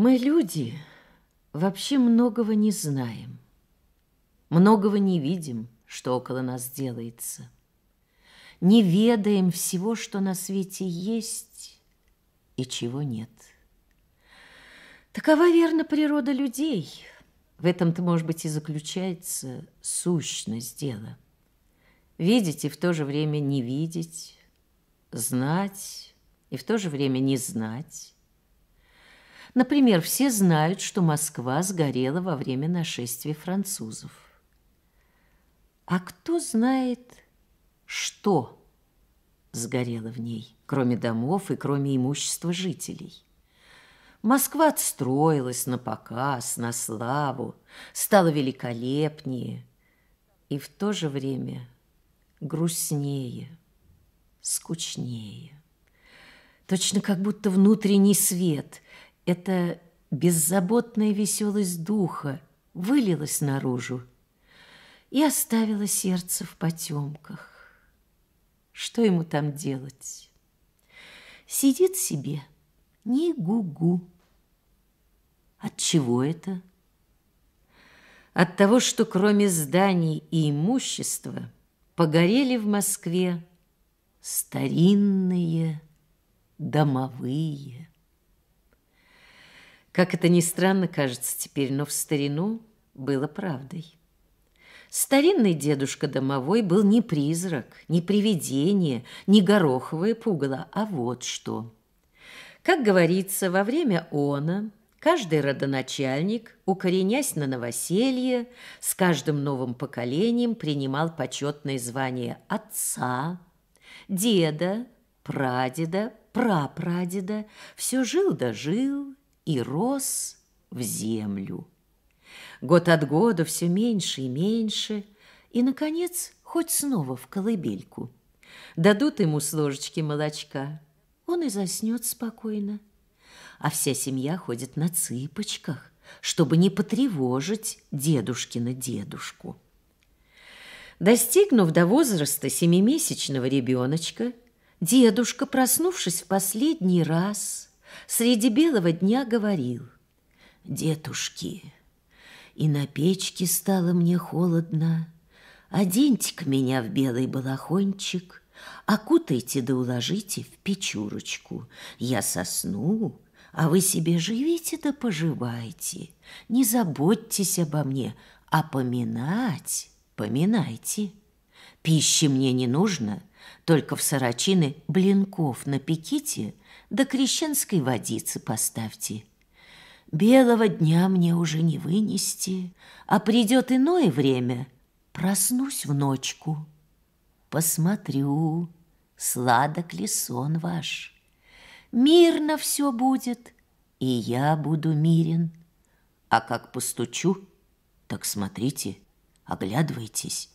Мы, люди, вообще многого не знаем, многого не видим, что около нас делается. Не ведаем всего, что на свете есть и чего нет. Такова, верно, природа людей. В этом-то, может быть, и заключается сущность дела. Видеть и в то же время не видеть, знать и в то же время не знать, Например, все знают, что Москва сгорела во время нашествия французов. А кто знает, что сгорело в ней, кроме домов и кроме имущества жителей? Москва отстроилась на показ, на славу, стала великолепнее и в то же время грустнее, скучнее. Точно как будто внутренний свет – эта беззаботная веселость духа вылилась наружу и оставила сердце в потемках. Что ему там делать? Сидит себе, не гу-гу. От чего это? От того, что кроме зданий и имущества погорели в Москве старинные домовые. Как это ни странно кажется теперь, но в старину было правдой. Старинный дедушка домовой был не призрак, не привидение, не гороховое пугало, а вот что. Как говорится, во время она каждый родоначальник, укоренясь на новоселье, с каждым новым поколением принимал почетное звание отца, деда, прадеда, прапрадеда, все жил да жил, и рос в землю. Год от года все меньше и меньше, и, наконец, хоть снова в колыбельку. Дадут ему с ложечки молочка, он и заснет спокойно. А вся семья ходит на цыпочках, чтобы не потревожить дедушкина дедушку. Достигнув до возраста семимесячного ребеночка, дедушка, проснувшись в последний раз, Среди белого дня говорил, «Детушки, и на печке стало мне холодно, оденьте-ка меня в белый балахончик, окутайте да уложите в печурочку, я сосну, а вы себе живите да поживайте, не заботьтесь обо мне, а поминать поминайте. Пищи мне не нужно, только в сорочины блинков на пиките – до крещенской водицы поставьте. Белого дня мне уже не вынести, а придет иное время, проснусь в ночку. Посмотрю, сладок ли сон ваш. Мирно все будет, и я буду мирен. А как постучу, так смотрите, оглядывайтесь.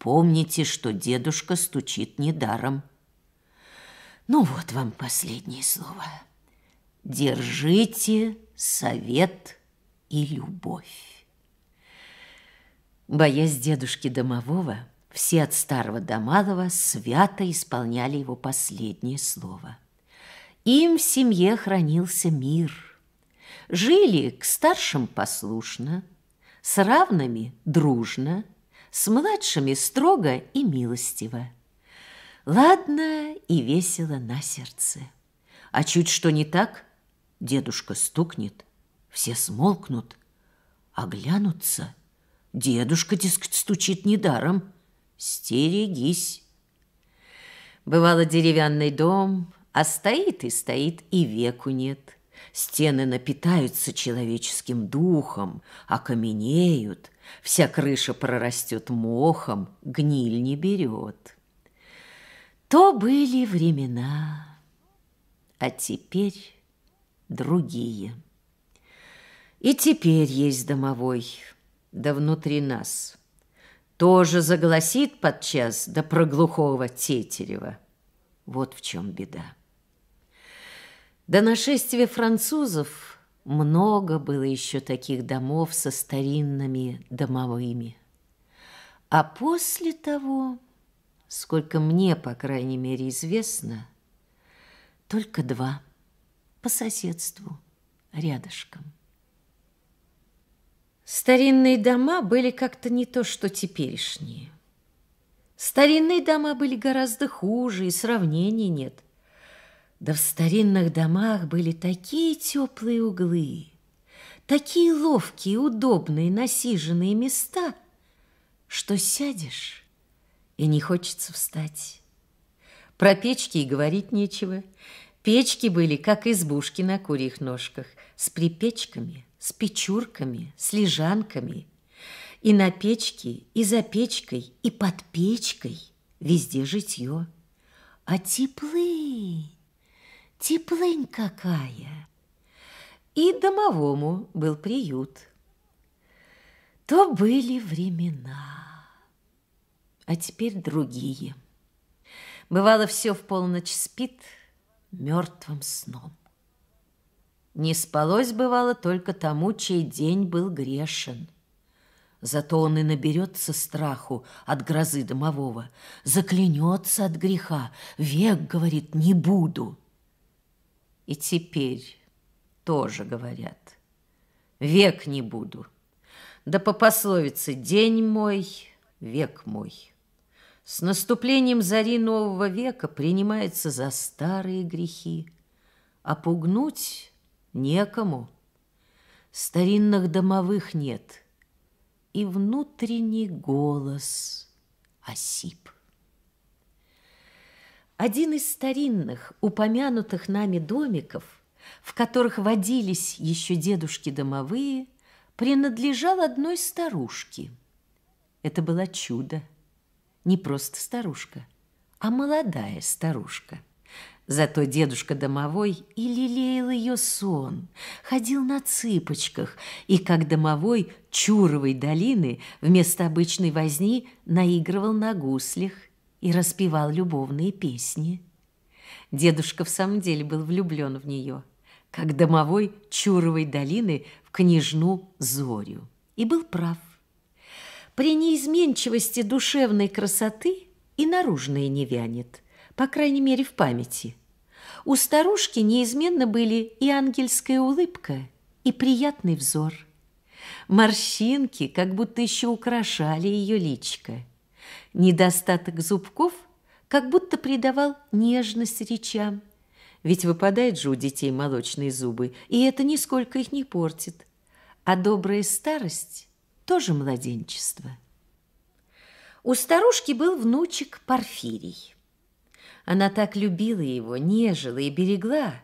Помните, что дедушка стучит недаром. даром. Ну вот вам последнее слово. Держите совет и любовь. Боясь дедушки домового, все от старого до малого свято исполняли его последнее слово. Им в семье хранился мир. Жили к старшим послушно, с равными дружно, с младшими строго и милостиво. Ладно и весело на сердце. А чуть что не так, дедушка стукнет, все смолкнут, оглянутся. Дедушка, дескать, стучит недаром. Стерегись. Бывало деревянный дом, а стоит и стоит, и веку нет. Стены напитаются человеческим духом, окаменеют, вся крыша прорастет мохом, гниль не берет. То были времена, а теперь другие. И теперь есть домовой, да внутри нас. Тоже загласит подчас до проглухого Тетерева. Вот в чем беда. До нашествия французов много было еще таких домов со старинными домовыми. А после того сколько мне, по крайней мере, известно, только два по соседству, рядышком. Старинные дома были как-то не то, что теперешние. Старинные дома были гораздо хуже, и сравнений нет. Да в старинных домах были такие теплые углы, такие ловкие, удобные, насиженные места, что сядешь и не хочется встать. Про печки и говорить нечего. Печки были, как избушки на курьих ножках, с припечками, с печурками, с лежанками. И на печке, и за печкой, и под печкой везде житье. А теплынь, теплынь какая! И домовому был приют. То были времена а теперь другие. Бывало, все в полночь спит мертвым сном. Не спалось, бывало, только тому, чей день был грешен. Зато он и наберется страху от грозы домового, заклянется от греха, век, говорит, не буду. И теперь тоже говорят, век не буду. Да по пословице «день мой, век мой». С наступлением зари нового века принимается за старые грехи, а пугнуть некому. Старинных домовых нет, и внутренний голос осип. Один из старинных, упомянутых нами домиков, в которых водились еще дедушки домовые, принадлежал одной старушке. Это было чудо не просто старушка, а молодая старушка. Зато дедушка домовой и лелеял ее сон, ходил на цыпочках, и как домовой Чуровой долины вместо обычной возни наигрывал на гуслях и распевал любовные песни. Дедушка в самом деле был влюблен в нее, как домовой Чуровой долины в княжну Зорю, и был прав – при неизменчивости душевной красоты и наружное не вянет, по крайней мере, в памяти. У старушки неизменно были и ангельская улыбка, и приятный взор. Морщинки как будто еще украшали ее личико. Недостаток зубков как будто придавал нежность речам. Ведь выпадают же у детей молочные зубы, и это нисколько их не портит. А добрая старость тоже младенчество. У старушки был внучек Порфирий. Она так любила его, нежила и берегла,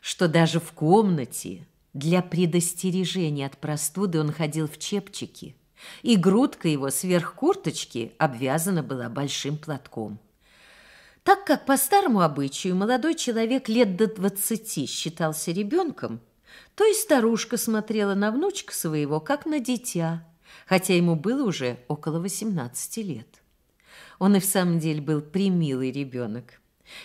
что даже в комнате для предостережения от простуды он ходил в чепчике, и грудка его сверх курточки обвязана была большим платком. Так как по старому обычаю молодой человек лет до двадцати считался ребенком, то и старушка смотрела на внучка своего, как на дитя – хотя ему было уже около 18 лет. Он и в самом деле был примилый ребенок.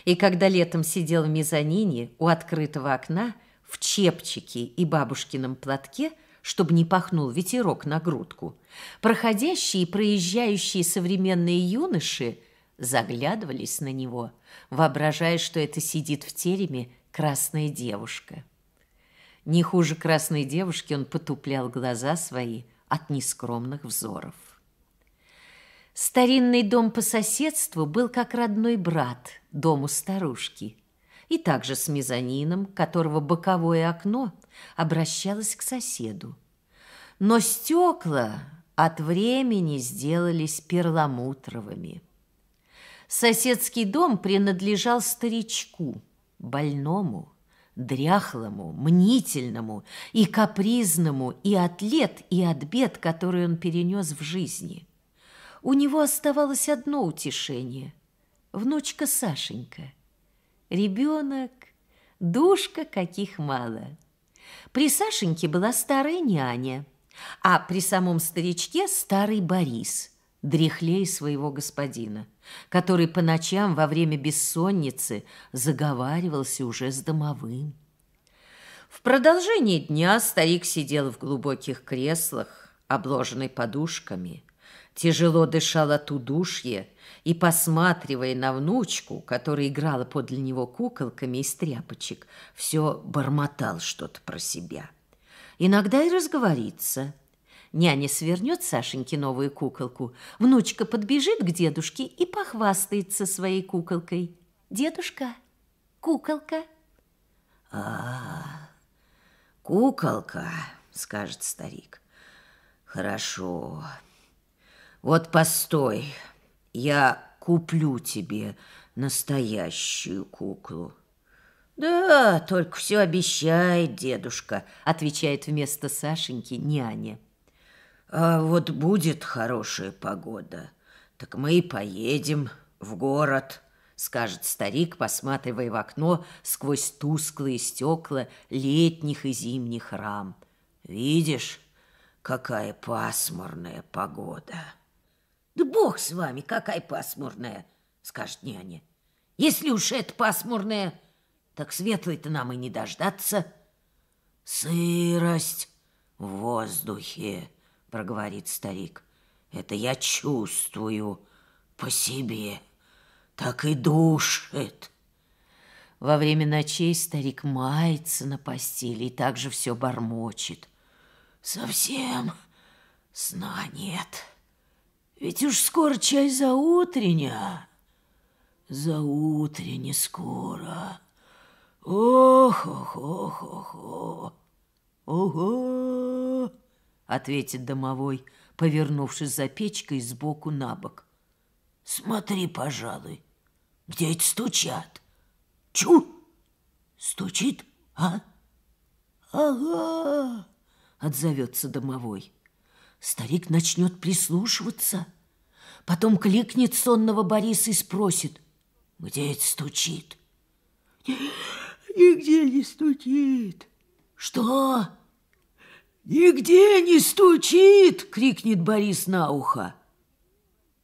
И когда летом сидел в мезонине у открытого окна в чепчике и бабушкином платке, чтобы не пахнул ветерок на грудку, проходящие и проезжающие современные юноши заглядывались на него, воображая, что это сидит в тереме красная девушка. Не хуже красной девушки он потуплял глаза свои – от нескромных взоров. Старинный дом по соседству был как родной брат дому старушки, и также с мезонином, которого боковое окно обращалось к соседу. Но стекла от времени сделались перламутровыми. Соседский дом принадлежал старичку, больному, дряхлому, мнительному и капризному и от лет, и от бед, которые он перенес в жизни. У него оставалось одно утешение – внучка Сашенька. Ребенок, душка каких мало. При Сашеньке была старая няня, а при самом старичке – старый Борис – дряхлей своего господина, который по ночам во время бессонницы заговаривался уже с домовым. В продолжение дня старик сидел в глубоких креслах, обложенный подушками, тяжело дышал от удушья и, посматривая на внучку, которая играла подле него куколками из тряпочек, все бормотал что-то про себя. Иногда и разговорится – Няня свернет Сашеньке новую куколку. Внучка подбежит к дедушке и похвастается своей куколкой. «Дедушка, куколка!» а, -а, -а куколка!» — скажет старик. «Хорошо. Вот постой, я куплю тебе настоящую куклу». «Да, только все обещает дедушка», — отвечает вместо Сашеньки няня. А вот будет хорошая погода, так мы и поедем в город, скажет старик, посматривая в окно сквозь тусклые стекла летних и зимних рам. Видишь, какая пасмурная погода. Да бог с вами, какая пасмурная, скажет няня. Если уж это пасмурная, так светлой-то нам и не дождаться. Сырость в воздухе проговорит старик. Это я чувствую по себе. Так и душит. Во время ночей старик мается на постели и также все бормочет. Совсем сна нет. Ведь уж скоро чай за утреня. За утренне скоро. Ох, ох, ох, ох, ох. Ого! ответит домовой, повернувшись за печкой сбоку на бок. Смотри, пожалуй, где это стучат? Чу! Стучит, а? Ага! Отзовется домовой. Старик начнет прислушиваться, потом кликнет сонного Бориса и спросит, где это стучит? Нигде не стучит. Что? «Нигде не стучит!» — крикнет Борис на ухо.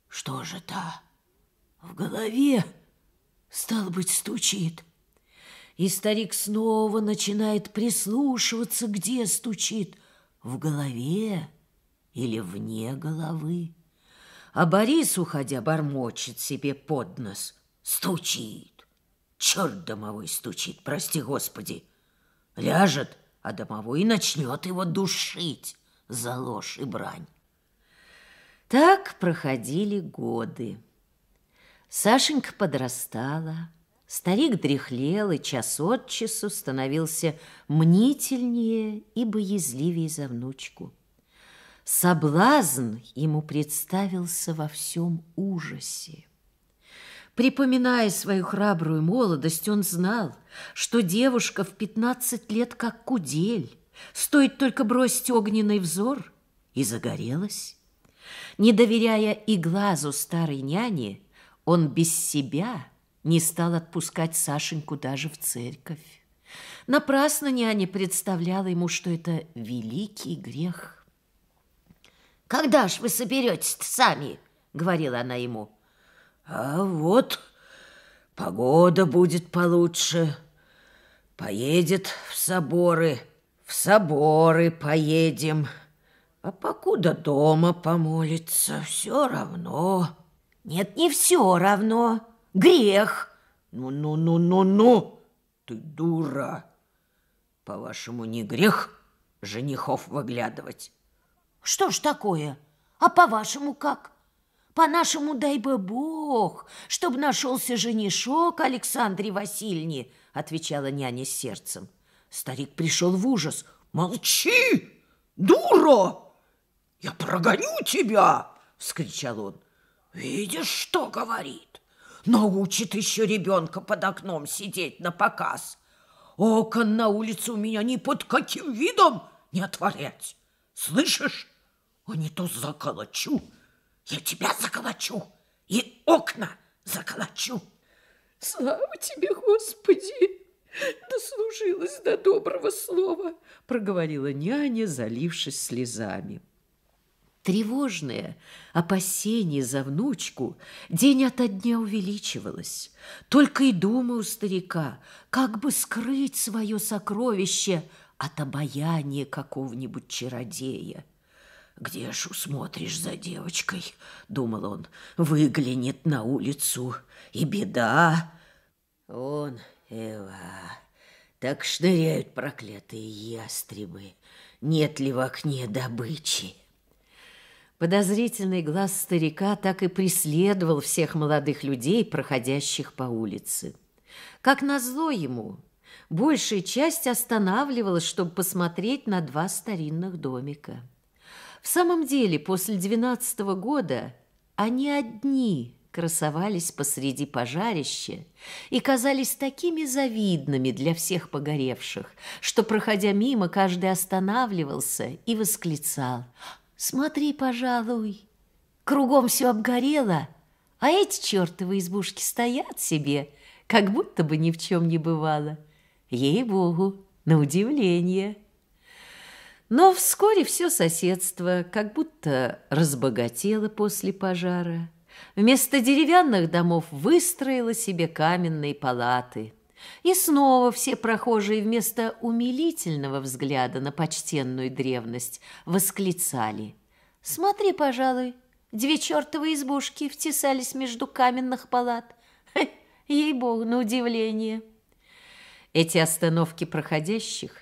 Что же это? В голове, Стал быть, стучит. И старик снова начинает прислушиваться, где стучит. В голове или вне головы. А Борис, уходя, бормочет себе под нос. Стучит. Черт домовой стучит, прости господи. Ляжет, а домовой начнет его душить за ложь и брань. Так проходили годы. Сашенька подрастала, старик дряхлел и час от часу становился мнительнее и боязливее за внучку. Соблазн ему представился во всем ужасе. Припоминая свою храбрую молодость, он знал, что девушка в пятнадцать лет как кудель. Стоит только бросить огненный взор, и загорелась. Не доверяя и глазу старой няни, он без себя не стал отпускать Сашеньку даже в церковь. Напрасно няня представляла ему, что это великий грех. «Когда ж вы соберетесь сами?» — говорила она ему. А вот погода будет получше. Поедет в соборы, в соборы поедем. А покуда дома помолится, все равно. Нет, не все равно. Грех. Ну-ну-ну-ну-ну, ты дура. По-вашему, не грех женихов выглядывать? Что ж такое? А по-вашему как? По-нашему, дай бы бог, чтобы нашелся женишок Александре Васильевне, отвечала няня с сердцем. Старик пришел в ужас. Молчи, дура! Я прогоню тебя! вскричал он. Видишь, что говорит? Научит еще ребенка под окном сидеть на показ. Окон на улицу у меня ни под каким видом не отворять. Слышишь? А не то заколочу. Я тебя заколочу и окна заколочу. Слава тебе, Господи! Дослужилась до доброго слова, проговорила няня, залившись слезами. Тревожное опасение за внучку день ото дня увеличивалось. Только и думы старика, как бы скрыть свое сокровище от обаяния какого-нибудь чародея. «Где ж усмотришь за девочкой?» — думал он. «Выглянет на улицу, и беда!» «Он, Эва, так шныряют проклятые ястребы. Нет ли в окне добычи?» Подозрительный глаз старика так и преследовал всех молодых людей, проходящих по улице. Как назло ему, большая часть останавливалась, чтобы посмотреть на два старинных домика. В самом деле, после двенадцатого года они одни красовались посреди пожарища и казались такими завидными для всех погоревших, что, проходя мимо, каждый останавливался и восклицал «Смотри, пожалуй, кругом все обгорело, а эти чертовы избушки стоят себе, как будто бы ни в чем не бывало. Ей-богу, на удивление!» Но вскоре все соседство как будто разбогатело после пожара. Вместо деревянных домов выстроило себе каменные палаты. И снова все прохожие вместо умилительного взгляда на почтенную древность восклицали. «Смотри, пожалуй, две чертовы избушки втесались между каменных палат. Ей-богу, на удивление!» Эти остановки проходящих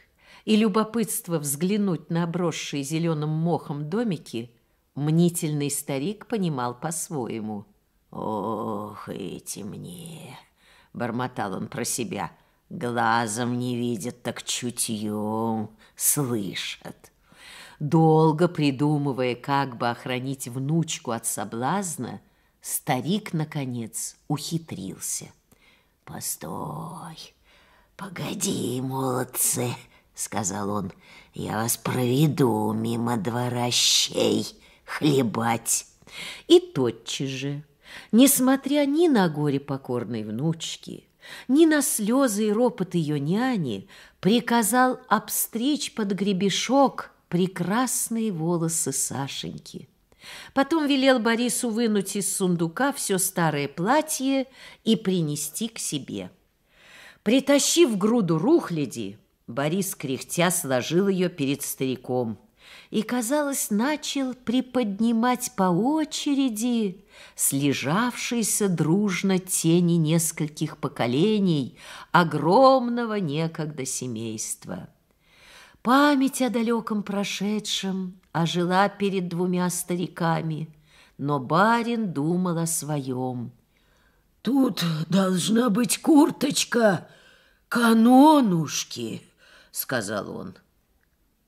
и любопытство взглянуть на обросшие зеленым мохом домики, мнительный старик понимал по-своему. «Ох, эти мне!» — бормотал он про себя. «Глазом не видят, так чутьем слышат». Долго придумывая, как бы охранить внучку от соблазна, старик, наконец, ухитрился. «Постой, погоди, молодцы!» сказал он, — «я вас проведу мимо дворощей хлебать». И тотчас же, несмотря ни на горе покорной внучки, ни на слезы и ропот ее няни, приказал обстричь под гребешок прекрасные волосы Сашеньки. Потом велел Борису вынуть из сундука все старое платье и принести к себе. Притащив груду рухляди, Борис, кряхтя, сложил ее перед стариком и, казалось, начал приподнимать по очереди слежавшиеся дружно тени нескольких поколений огромного некогда семейства. Память о далеком прошедшем ожила перед двумя стариками, но барин думал о своем. «Тут должна быть курточка канонушки!» — сказал он.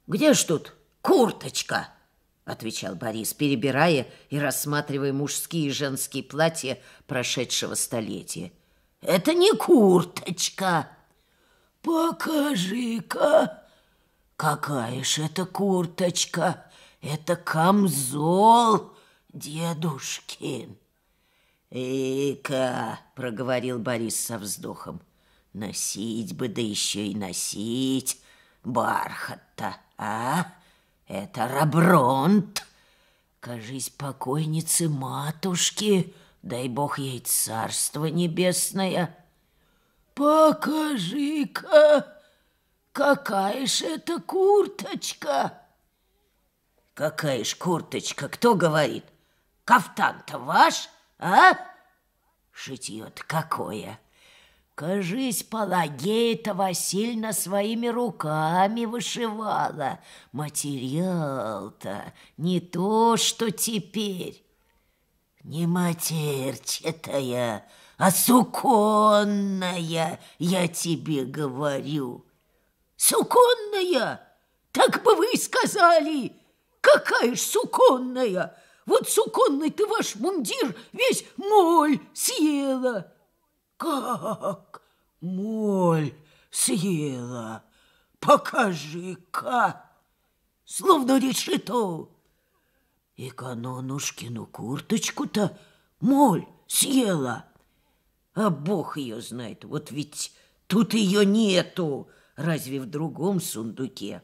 «Где ж тут курточка?» — отвечал Борис, перебирая и рассматривая мужские и женские платья прошедшего столетия. «Это не курточка!» «Покажи-ка! Какая ж это курточка! Это камзол, дедушкин!» «Эка!» — проговорил Борис со вздохом. — Носить бы, да еще и носить бархат-то, а? Это рабронт. Кажись, покойницы матушки, дай бог ей царство небесное. Покажи-ка, какая ж это курточка. Какая ж курточка, кто говорит? Кафтан-то ваш, а? Шитье-то какое? — Кажись, Палагея-то сильно своими руками вышивала. Материал-то не то, что теперь. Не матерчатая, а суконная, я тебе говорю. Суконная? Так бы вы сказали. Какая ж суконная? Вот суконный ты ваш мундир весь моль съела. Как? Моль съела? Покажи-ка! Словно решето. И канонушкину курточку-то моль съела. А бог ее знает, вот ведь тут ее нету, разве в другом сундуке.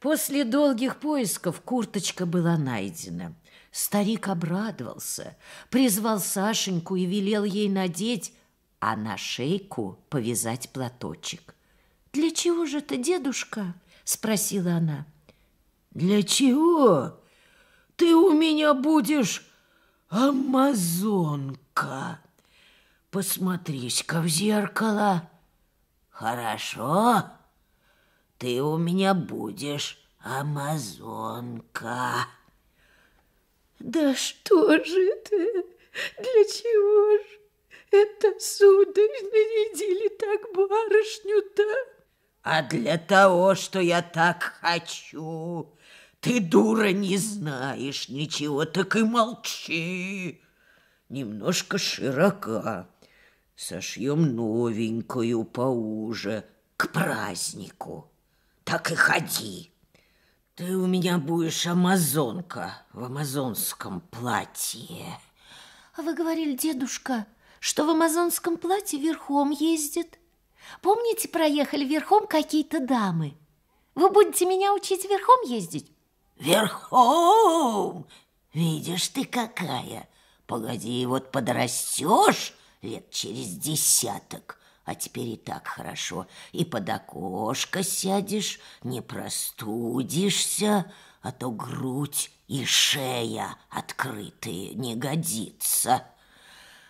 После долгих поисков курточка была найдена. Старик обрадовался, призвал Сашеньку и велел ей надеть а на шейку повязать платочек. «Для чего же ты, дедушка?» – спросила она. «Для чего? Ты у меня будешь амазонка. Посмотрись-ка в зеркало. Хорошо? Ты у меня будешь амазонка». «Да что же ты? Для чего же?» Это, сударь, нарядили так барышню-то. А для того, что я так хочу, ты, дура, не знаешь ничего, так и молчи. Немножко широка. Сошьем новенькую поуже к празднику. Так и ходи. Ты у меня будешь амазонка в амазонском платье. А вы говорили, дедушка, что в амазонском платье верхом ездит. Помните, проехали верхом какие-то дамы? Вы будете меня учить верхом ездить? Верхом! Видишь ты какая! Погоди, вот подрастешь лет через десяток, а теперь и так хорошо. И под окошко сядешь, не простудишься, а то грудь и шея открытые не годится.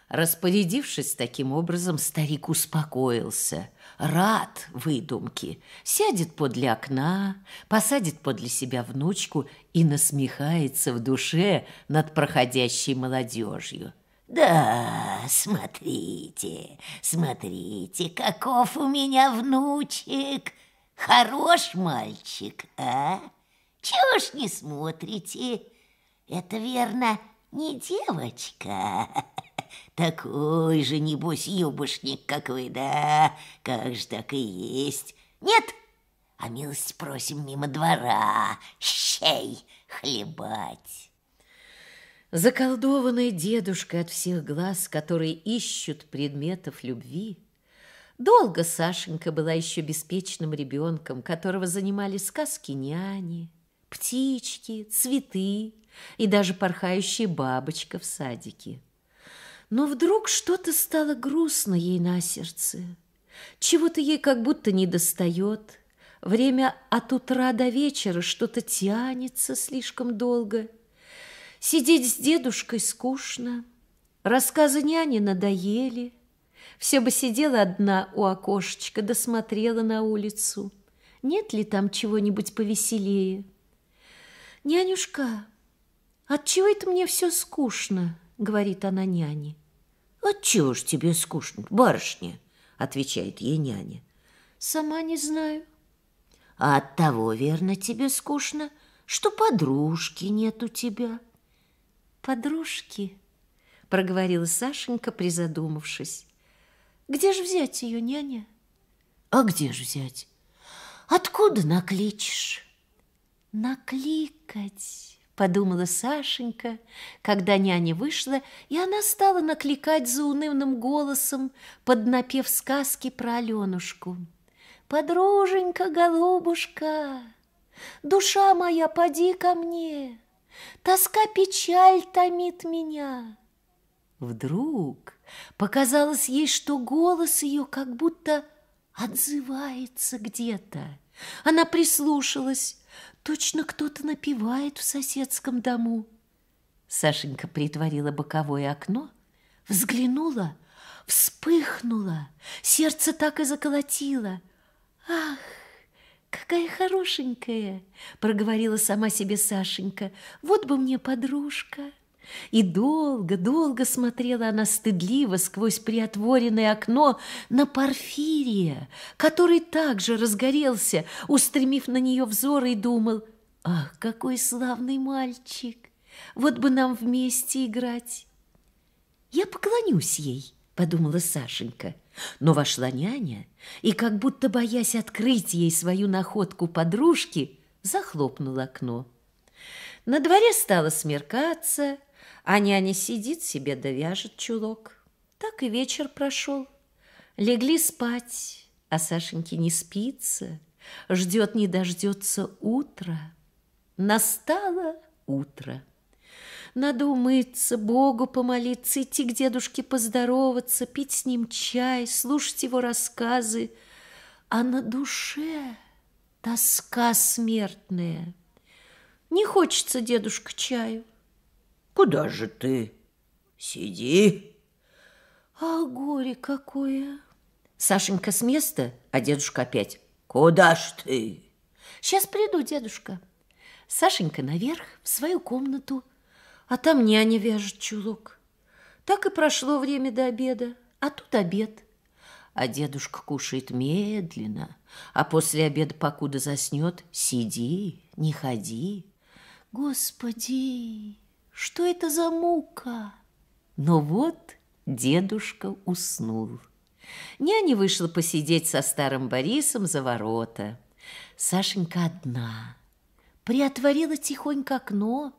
Распорядившись таким образом, старик успокоился, рад выдумке, сядет подле окна, посадит подле себя внучку и насмехается в душе над проходящей молодежью. «Да, смотрите, смотрите, каков у меня внучек! Хорош мальчик, а? Чего ж не смотрите? Это, верно, не девочка!» Такой же, небось, юбушник, как вы, да? Как же так и есть. Нет, а милость просим мимо двора, щей хлебать. Заколдованный дедушка от всех глаз, которые ищут предметов любви, долго Сашенька была еще беспечным ребенком, которого занимали сказки няни, птички, цветы и даже порхающая бабочка в садике. Но вдруг что-то стало грустно ей на сердце. Чего-то ей как будто не достает. Время от утра до вечера что-то тянется слишком долго. Сидеть с дедушкой скучно. Рассказы няни надоели. Все бы сидела одна у окошечка, досмотрела на улицу. Нет ли там чего-нибудь повеселее? «Нянюшка, отчего это мне все скучно?» — говорит она няне. «Отчего «А ж тебе скучно, барышня?» — отвечает ей няня. «Сама не знаю». «А от того, верно, тебе скучно, что подружки нет у тебя». «Подружки?» — проговорила Сашенька, призадумавшись. «Где же взять ее, няня?» «А где же взять? Откуда накличешь?» «Накликать» подумала Сашенька, когда няня вышла, и она стала накликать за унывным голосом, поднапев сказки про Аленушку. «Подруженька, голубушка, душа моя, поди ко мне, тоска печаль томит меня». Вдруг показалось ей, что голос ее как будто отзывается где-то. Она прислушалась, Точно кто-то напевает в соседском дому. Сашенька притворила боковое окно, взглянула, вспыхнула, сердце так и заколотило. «Ах, какая хорошенькая!» — проговорила сама себе Сашенька. «Вот бы мне подружка!» И долго-долго смотрела она стыдливо сквозь приотворенное окно на Порфирия, который также разгорелся, устремив на нее взор и думал, «Ах, какой славный мальчик! Вот бы нам вместе играть!» «Я поклонюсь ей», — подумала Сашенька. Но вошла няня, и, как будто боясь открыть ей свою находку подружки, захлопнула окно. На дворе стало смеркаться, а няня сидит себе да вяжет чулок. Так и вечер прошел. Легли спать, а Сашеньке не спится, ждет не дождется утра. Настало утро. Надо умыться, Богу помолиться, идти к дедушке поздороваться, пить с ним чай, слушать его рассказы. А на душе тоска смертная. Не хочется дедушка чаю. Куда же ты? Сиди. А горе какое. Сашенька с места, а дедушка опять. Куда ж ты? Сейчас приду, дедушка. Сашенька наверх, в свою комнату, а там няня вяжет чулок. Так и прошло время до обеда, а тут обед. А дедушка кушает медленно, а после обеда, покуда заснет, сиди, не ходи. Господи! что это за мука? Но вот дедушка уснул. Няня вышла посидеть со старым Борисом за ворота. Сашенька одна. Приотворила тихонько окно,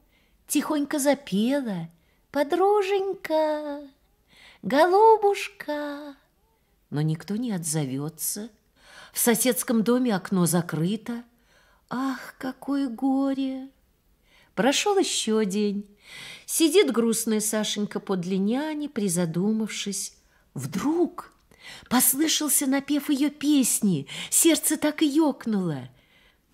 тихонько запела. «Подруженька! Голубушка!» Но никто не отзовется. В соседском доме окно закрыто. Ах, какое горе! Прошел еще день. Сидит грустная Сашенька под няни, призадумавшись. Вдруг послышался напев ее песни, сердце так и ёкнуло.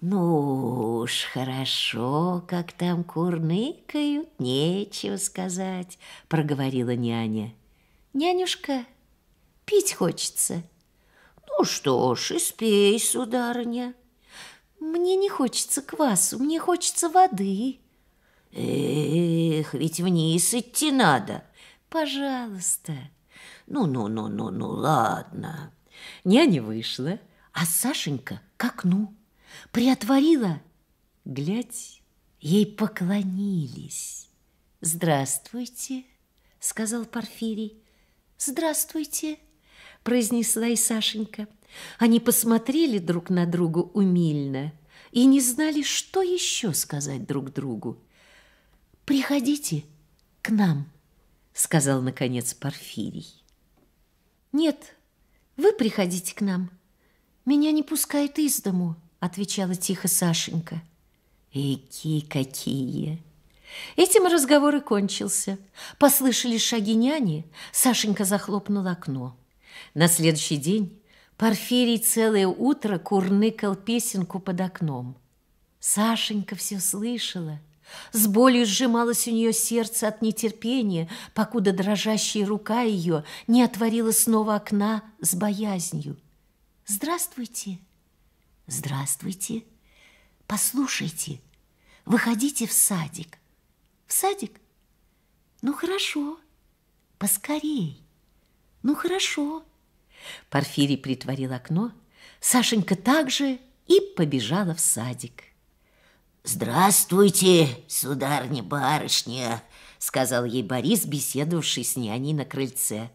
Ну уж хорошо, как там курныкают, нечего сказать, проговорила няня. Нянюшка, пить хочется. Ну что ж, и спей, сударыня. Мне не хочется квасу, мне хочется воды. Эх, ведь вниз идти надо. Пожалуйста. Ну-ну-ну-ну-ну, ладно. Няня вышла, а Сашенька к окну. Приотворила. Глядь, ей поклонились. «Здравствуйте», — сказал Порфирий. «Здравствуйте», — произнесла и Сашенька. Они посмотрели друг на друга умильно и не знали, что еще сказать друг другу. «Приходите к нам», — сказал, наконец, Порфирий. «Нет, вы приходите к нам. Меня не пускают из дому», — отвечала тихо Сашенька. «Эки какие!» Этим разговор и кончился. Послышались шаги няни, Сашенька захлопнула окно. На следующий день Порфирий целое утро курныкал песенку под окном. Сашенька все слышала — с болью сжималось у нее сердце от нетерпения, покуда дрожащая рука ее не отворила снова окна с боязнью. «Здравствуйте!» «Здравствуйте!» «Послушайте, выходите в садик!» «В садик?» «Ну, хорошо, поскорей!» «Ну, хорошо!» Порфирий притворил окно, Сашенька также и побежала в садик. «Здравствуйте, сударыня-барышня», — сказал ей Борис, беседовавший с няней на крыльце.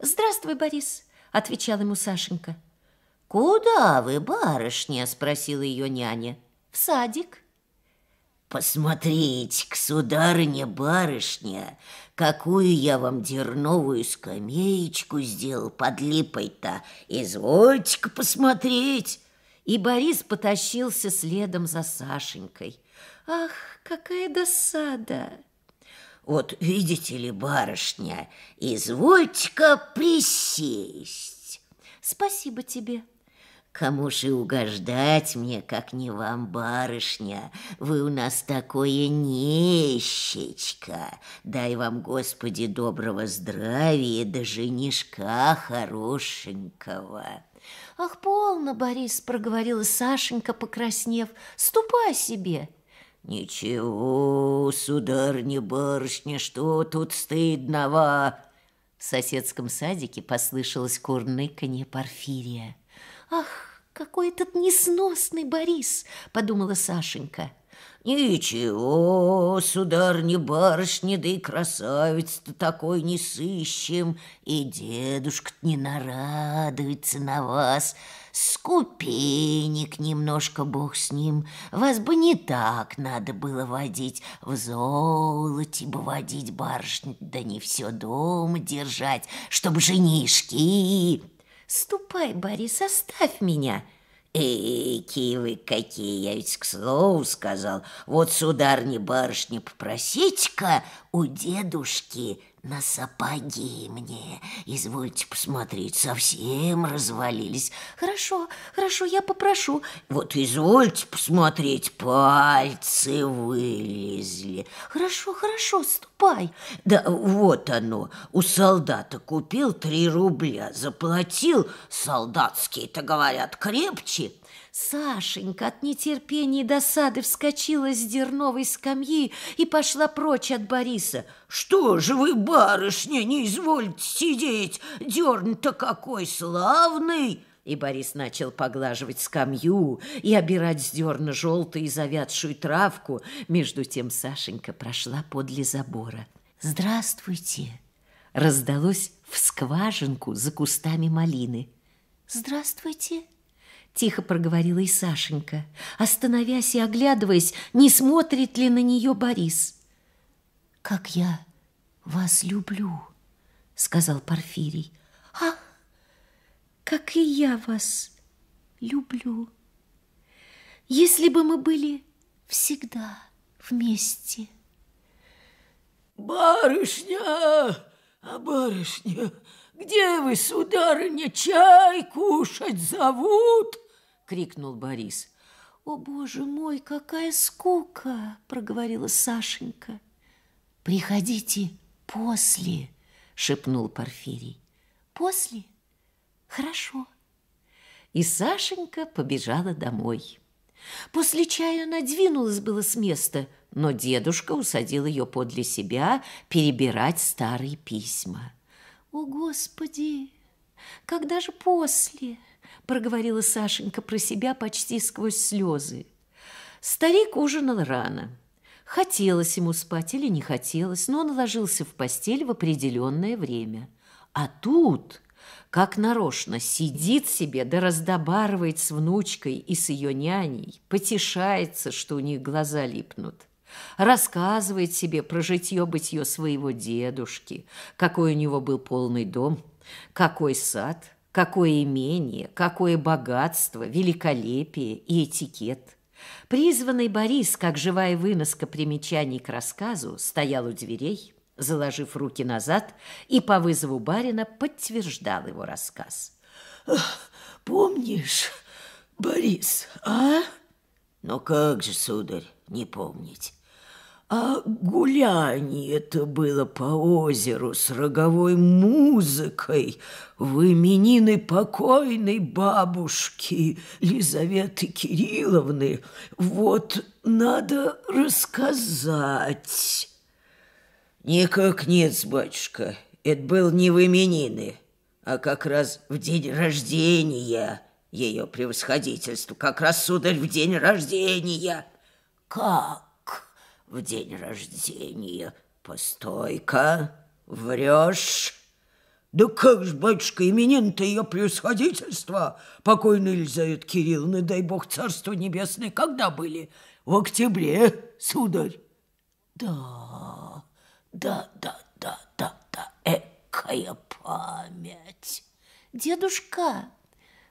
«Здравствуй, Борис», — отвечал ему Сашенька. «Куда вы, барышня?» — спросила ее няня. «В садик». к сударыне, сударыня-барышня, какую я вам дерновую скамеечку сделал под липой-то! Извольте-ка посмотреть!» и Борис потащился следом за Сашенькой. «Ах, какая досада!» «Вот видите ли, барышня, извольте-ка присесть!» «Спасибо тебе!» Кому же угождать мне, как не вам, барышня? Вы у нас такое нещечка. Дай вам, Господи, доброго здравия да женишка хорошенького». «Ах, полно, Борис!» – проговорила Сашенька, покраснев. «Ступай себе!» «Ничего, сударыня-барышня, что тут стыдного?» В соседском садике послышалось курныканье Порфирия. «Ах, какой этот несносный Борис!» – подумала Сашенька. «Ничего, сударыня барышня, да и красавица-то такой не сыщем, и дедушка-то не нарадуется на вас. Скупенек немножко, бог с ним, вас бы не так надо было водить, в золоте бы водить барышню, да не все дома держать, чтобы женишки...» «Ступай, Борис, оставь меня!» Эки вы какие, я ведь к слову сказал. Вот, сударни барышни, попросите-ка у дедушки на сапоги мне, извольте посмотреть, совсем развалились. Хорошо, хорошо, я попрошу. Вот извольте посмотреть, пальцы вылезли. Хорошо, хорошо, ступай. Да вот оно, у солдата купил три рубля, заплатил. Солдатские-то говорят крепче. Сашенька от нетерпения и досады вскочила с дерновой скамьи и пошла прочь от Бориса. «Что же вы, барышня, не извольте сидеть? Дерн-то какой славный!» И Борис начал поглаживать скамью и обирать с дерна желтую и завядшую травку. Между тем Сашенька прошла подле забора. «Здравствуйте!» Раздалось в скважинку за кустами малины. «Здравствуйте!» Тихо проговорила и Сашенька, остановясь и оглядываясь, не смотрит ли на нее Борис. «Как я вас люблю!» — сказал Порфирий. «Ах, как и я вас люблю! Если бы мы были всегда вместе!» «Барышня! А барышня, где вы, сударыня, чай кушать зовут?» – крикнул Борис. «О, боже мой, какая скука!» – проговорила Сашенька. «Приходите после!» – шепнул Порфирий. «После? Хорошо!» И Сашенька побежала домой. После чая она двинулась было с места, но дедушка усадил ее подле себя перебирать старые письма. «О, Господи! Когда же после?» проговорила Сашенька про себя почти сквозь слезы. Старик ужинал рано. Хотелось ему спать или не хотелось, но он ложился в постель в определенное время. А тут, как нарочно, сидит себе да раздобарывает с внучкой и с ее няней, потешается, что у них глаза липнут рассказывает себе про житье-бытье своего дедушки, какой у него был полный дом, какой сад, Какое имение, какое богатство, великолепие и этикет. Призванный Борис, как живая выноска примечаний к рассказу, стоял у дверей, заложив руки назад, и по вызову барина подтверждал его рассказ. «Помнишь, Борис, а?» «Ну как же, сударь, не помнить. А гуляние это было по озеру с роговой музыкой в именины покойной бабушки Лизаветы Кирилловны. Вот надо рассказать. Никак нет, батюшка, это был не в именины, а как раз в день рождения ее превосходительству, как раз, сударь, в день рождения. Как? в день рождения. Постой-ка, врешь? Да как ж, батюшка, именин-то ее превосходительство, покойной Елизавета Кирилловна, ну дай бог царство небесное, когда были? В октябре, сударь. Да, да, да, да, да, да, экая память. Дедушка,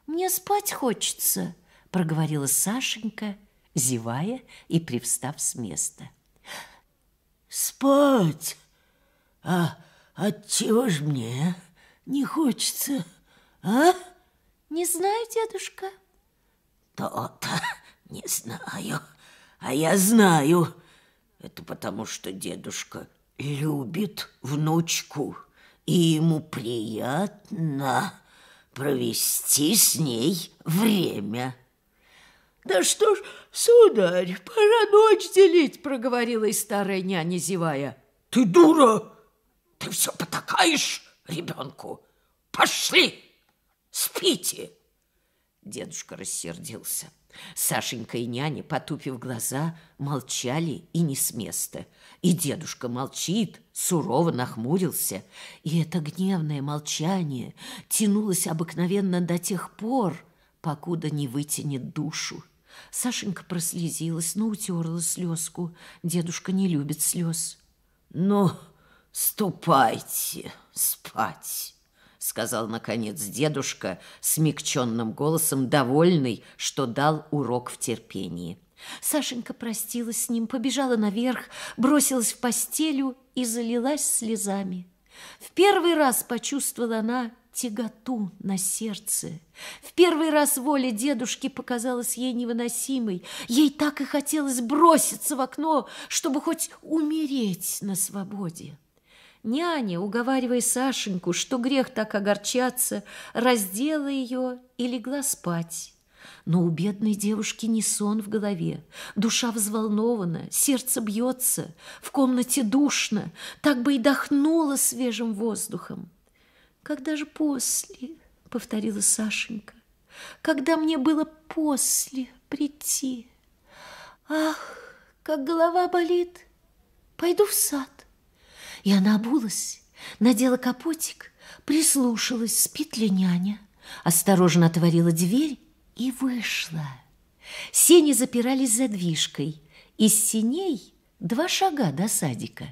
мне спать хочется, проговорила Сашенька, зевая и привстав с места спать. А от чего ж мне не хочется, а? Не знаю, дедушка. То-то не знаю, а я знаю. Это потому, что дедушка любит внучку, и ему приятно провести с ней время. «Да что ж, сударь, пора ночь делить!» – проговорила и старая няня, зевая. «Ты дура! Ты все потакаешь ребенку! Пошли! Спите!» Дедушка рассердился. Сашенька и няня, потупив глаза, молчали и не с места. И дедушка молчит, сурово нахмурился. И это гневное молчание тянулось обыкновенно до тех пор, покуда не вытянет душу Сашенька прослезилась, но утерла слезку. Дедушка не любит слез. «Ну, ступайте спать», — сказал, наконец, дедушка смягченным голосом, довольный, что дал урок в терпении. Сашенька простилась с ним, побежала наверх, бросилась в постелю и залилась слезами. В первый раз почувствовала она, тяготу на сердце. В первый раз воля дедушки показалась ей невыносимой. Ей так и хотелось броситься в окно, чтобы хоть умереть на свободе. Няня, уговаривая Сашеньку, что грех так огорчаться, раздела ее и легла спать. Но у бедной девушки не сон в голове. Душа взволнована, сердце бьется, в комнате душно, так бы и дохнуло свежим воздухом. Когда же после, повторила Сашенька, когда мне было после прийти. Ах, как голова болит, пойду в сад. И она обулась, надела капотик, прислушалась, спит ли няня, осторожно отворила дверь и вышла. Сени запирались задвижкой. Из синей два шага до садика.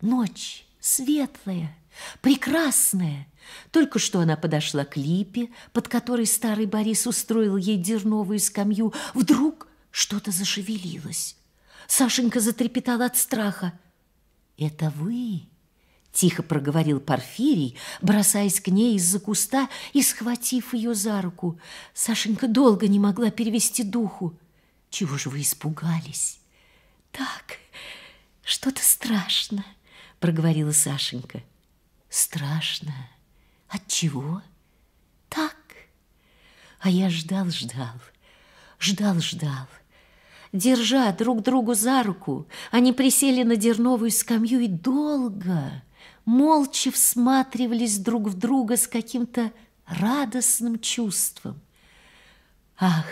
Ночь светлая, прекрасная. Только что она подошла к липе, под которой старый Борис устроил ей дерновую скамью. Вдруг что-то зашевелилось. Сашенька затрепетала от страха. «Это вы?» – тихо проговорил Порфирий, бросаясь к ней из-за куста и схватив ее за руку. Сашенька долго не могла перевести духу. «Чего же вы испугались?» «Так, что-то страшно», – проговорила Сашенька. Страшно. От чего? Так. А я ждал, ждал, ждал, ждал. Держа друг другу за руку, они присели на дерновую скамью и долго, молча всматривались друг в друга с каким-то радостным чувством. «Ах,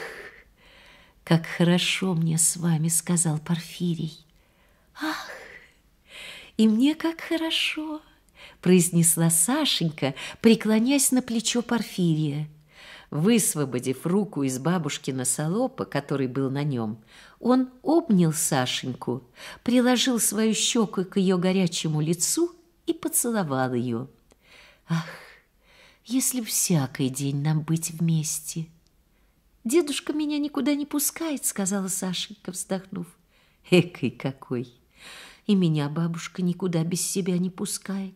как хорошо мне с вами!» — сказал Парфирий. «Ах, и мне как хорошо!» произнесла Сашенька, преклонясь на плечо Порфирия. Высвободив руку из бабушкина солопа, который был на нем, он обнял Сашеньку, приложил свою щеку к ее горячему лицу и поцеловал ее. «Ах, если всякий день нам быть вместе!» «Дедушка меня никуда не пускает», — сказала Сашенька, вздохнув. «Экой какой! И меня бабушка никуда без себя не пускает.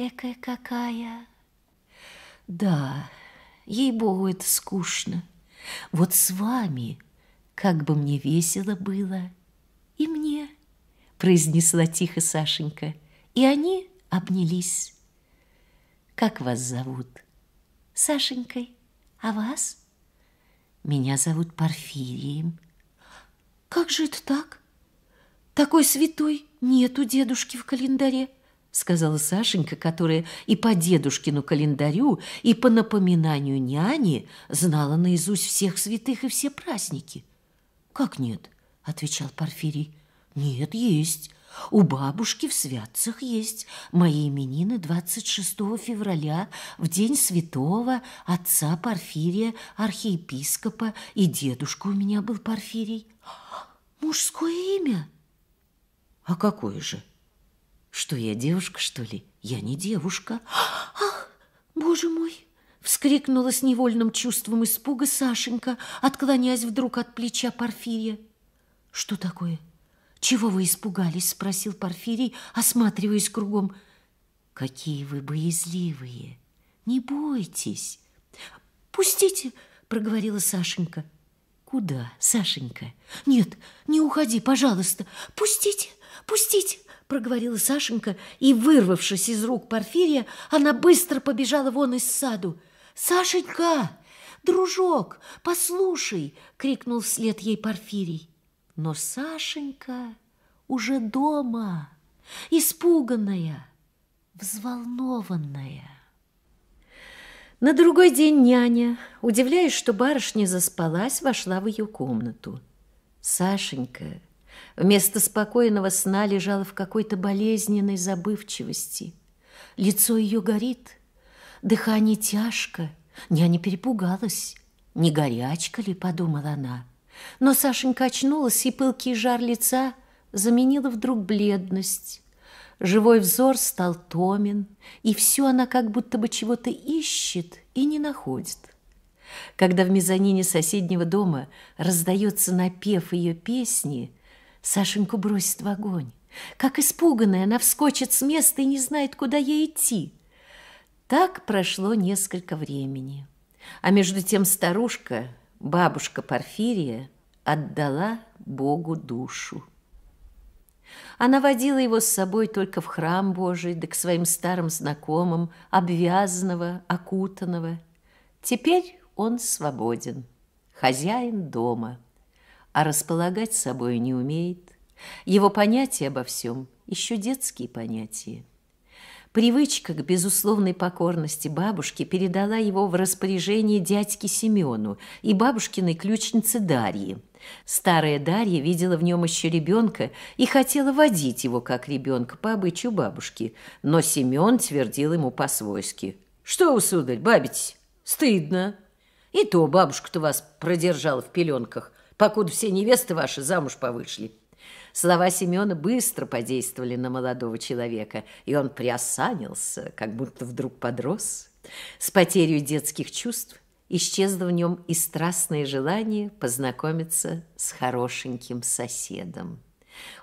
Экая какая. Да, ей-богу, это скучно. Вот с вами, как бы мне весело было. И мне, произнесла тихо Сашенька. И они обнялись. Как вас зовут? Сашенькой. А вас? Меня зовут Порфирием. Как же это так? Такой святой нет у дедушки в календаре сказала Сашенька, которая и по дедушкину календарю, и по напоминанию няни знала наизусть всех святых и все праздники. «Как нет?» – отвечал Порфирий. «Нет, есть. У бабушки в святцах есть. Мои именины 26 февраля, в день святого отца Порфирия, архиепископа, и дедушка у меня был Порфирий. Мужское имя? А какое же? Что я девушка, что ли? Я не девушка. Ах, боже мой! Вскрикнула с невольным чувством испуга Сашенька, отклоняясь вдруг от плеча Порфирия. Что такое? Чего вы испугались? Спросил Порфирий, осматриваясь кругом. Какие вы боязливые! Не бойтесь! Пустите, проговорила Сашенька. Куда, Сашенька? Нет, не уходи, пожалуйста. Пустите, пустите проговорила Сашенька, и, вырвавшись из рук Порфирия, она быстро побежала вон из саду. «Сашенька! Дружок, послушай!» — крикнул вслед ей Порфирий. Но Сашенька уже дома, испуганная, взволнованная. На другой день няня, удивляясь, что барышня заспалась, вошла в ее комнату. Сашенька Вместо спокойного сна лежала в какой-то болезненной забывчивости. Лицо ее горит, дыхание тяжко. Няня перепугалась. Не горячка ли, подумала она. Но Сашенька очнулась, и пылкий жар лица заменила вдруг бледность. Живой взор стал томен, и все она как будто бы чего-то ищет и не находит. Когда в мезонине соседнего дома раздается напев ее песни, Сашеньку бросит в огонь. Как испуганная, она вскочит с места и не знает, куда ей идти. Так прошло несколько времени. А между тем старушка, бабушка Порфирия, отдала Богу душу. Она водила его с собой только в храм Божий, да к своим старым знакомым, обвязанного, окутанного. Теперь он свободен, хозяин дома – а располагать собой не умеет. Его понятия обо всем еще детские понятия. Привычка к безусловной покорности бабушки передала его в распоряжение дядьке Семену и бабушкиной ключнице Дарьи. Старая Дарья видела в нем еще ребенка и хотела водить его как ребенка по обычаю бабушки, но Семен твердил ему по-свойски. «Что вы, сударь, бабить? Стыдно!» «И то бабушка-то вас продержала в пеленках, покуда все невесты ваши замуж повышли. Слова Семёна быстро подействовали на молодого человека, и он приосанился, как будто вдруг подрос. С потерей детских чувств исчезло в нем и страстное желание познакомиться с хорошеньким соседом.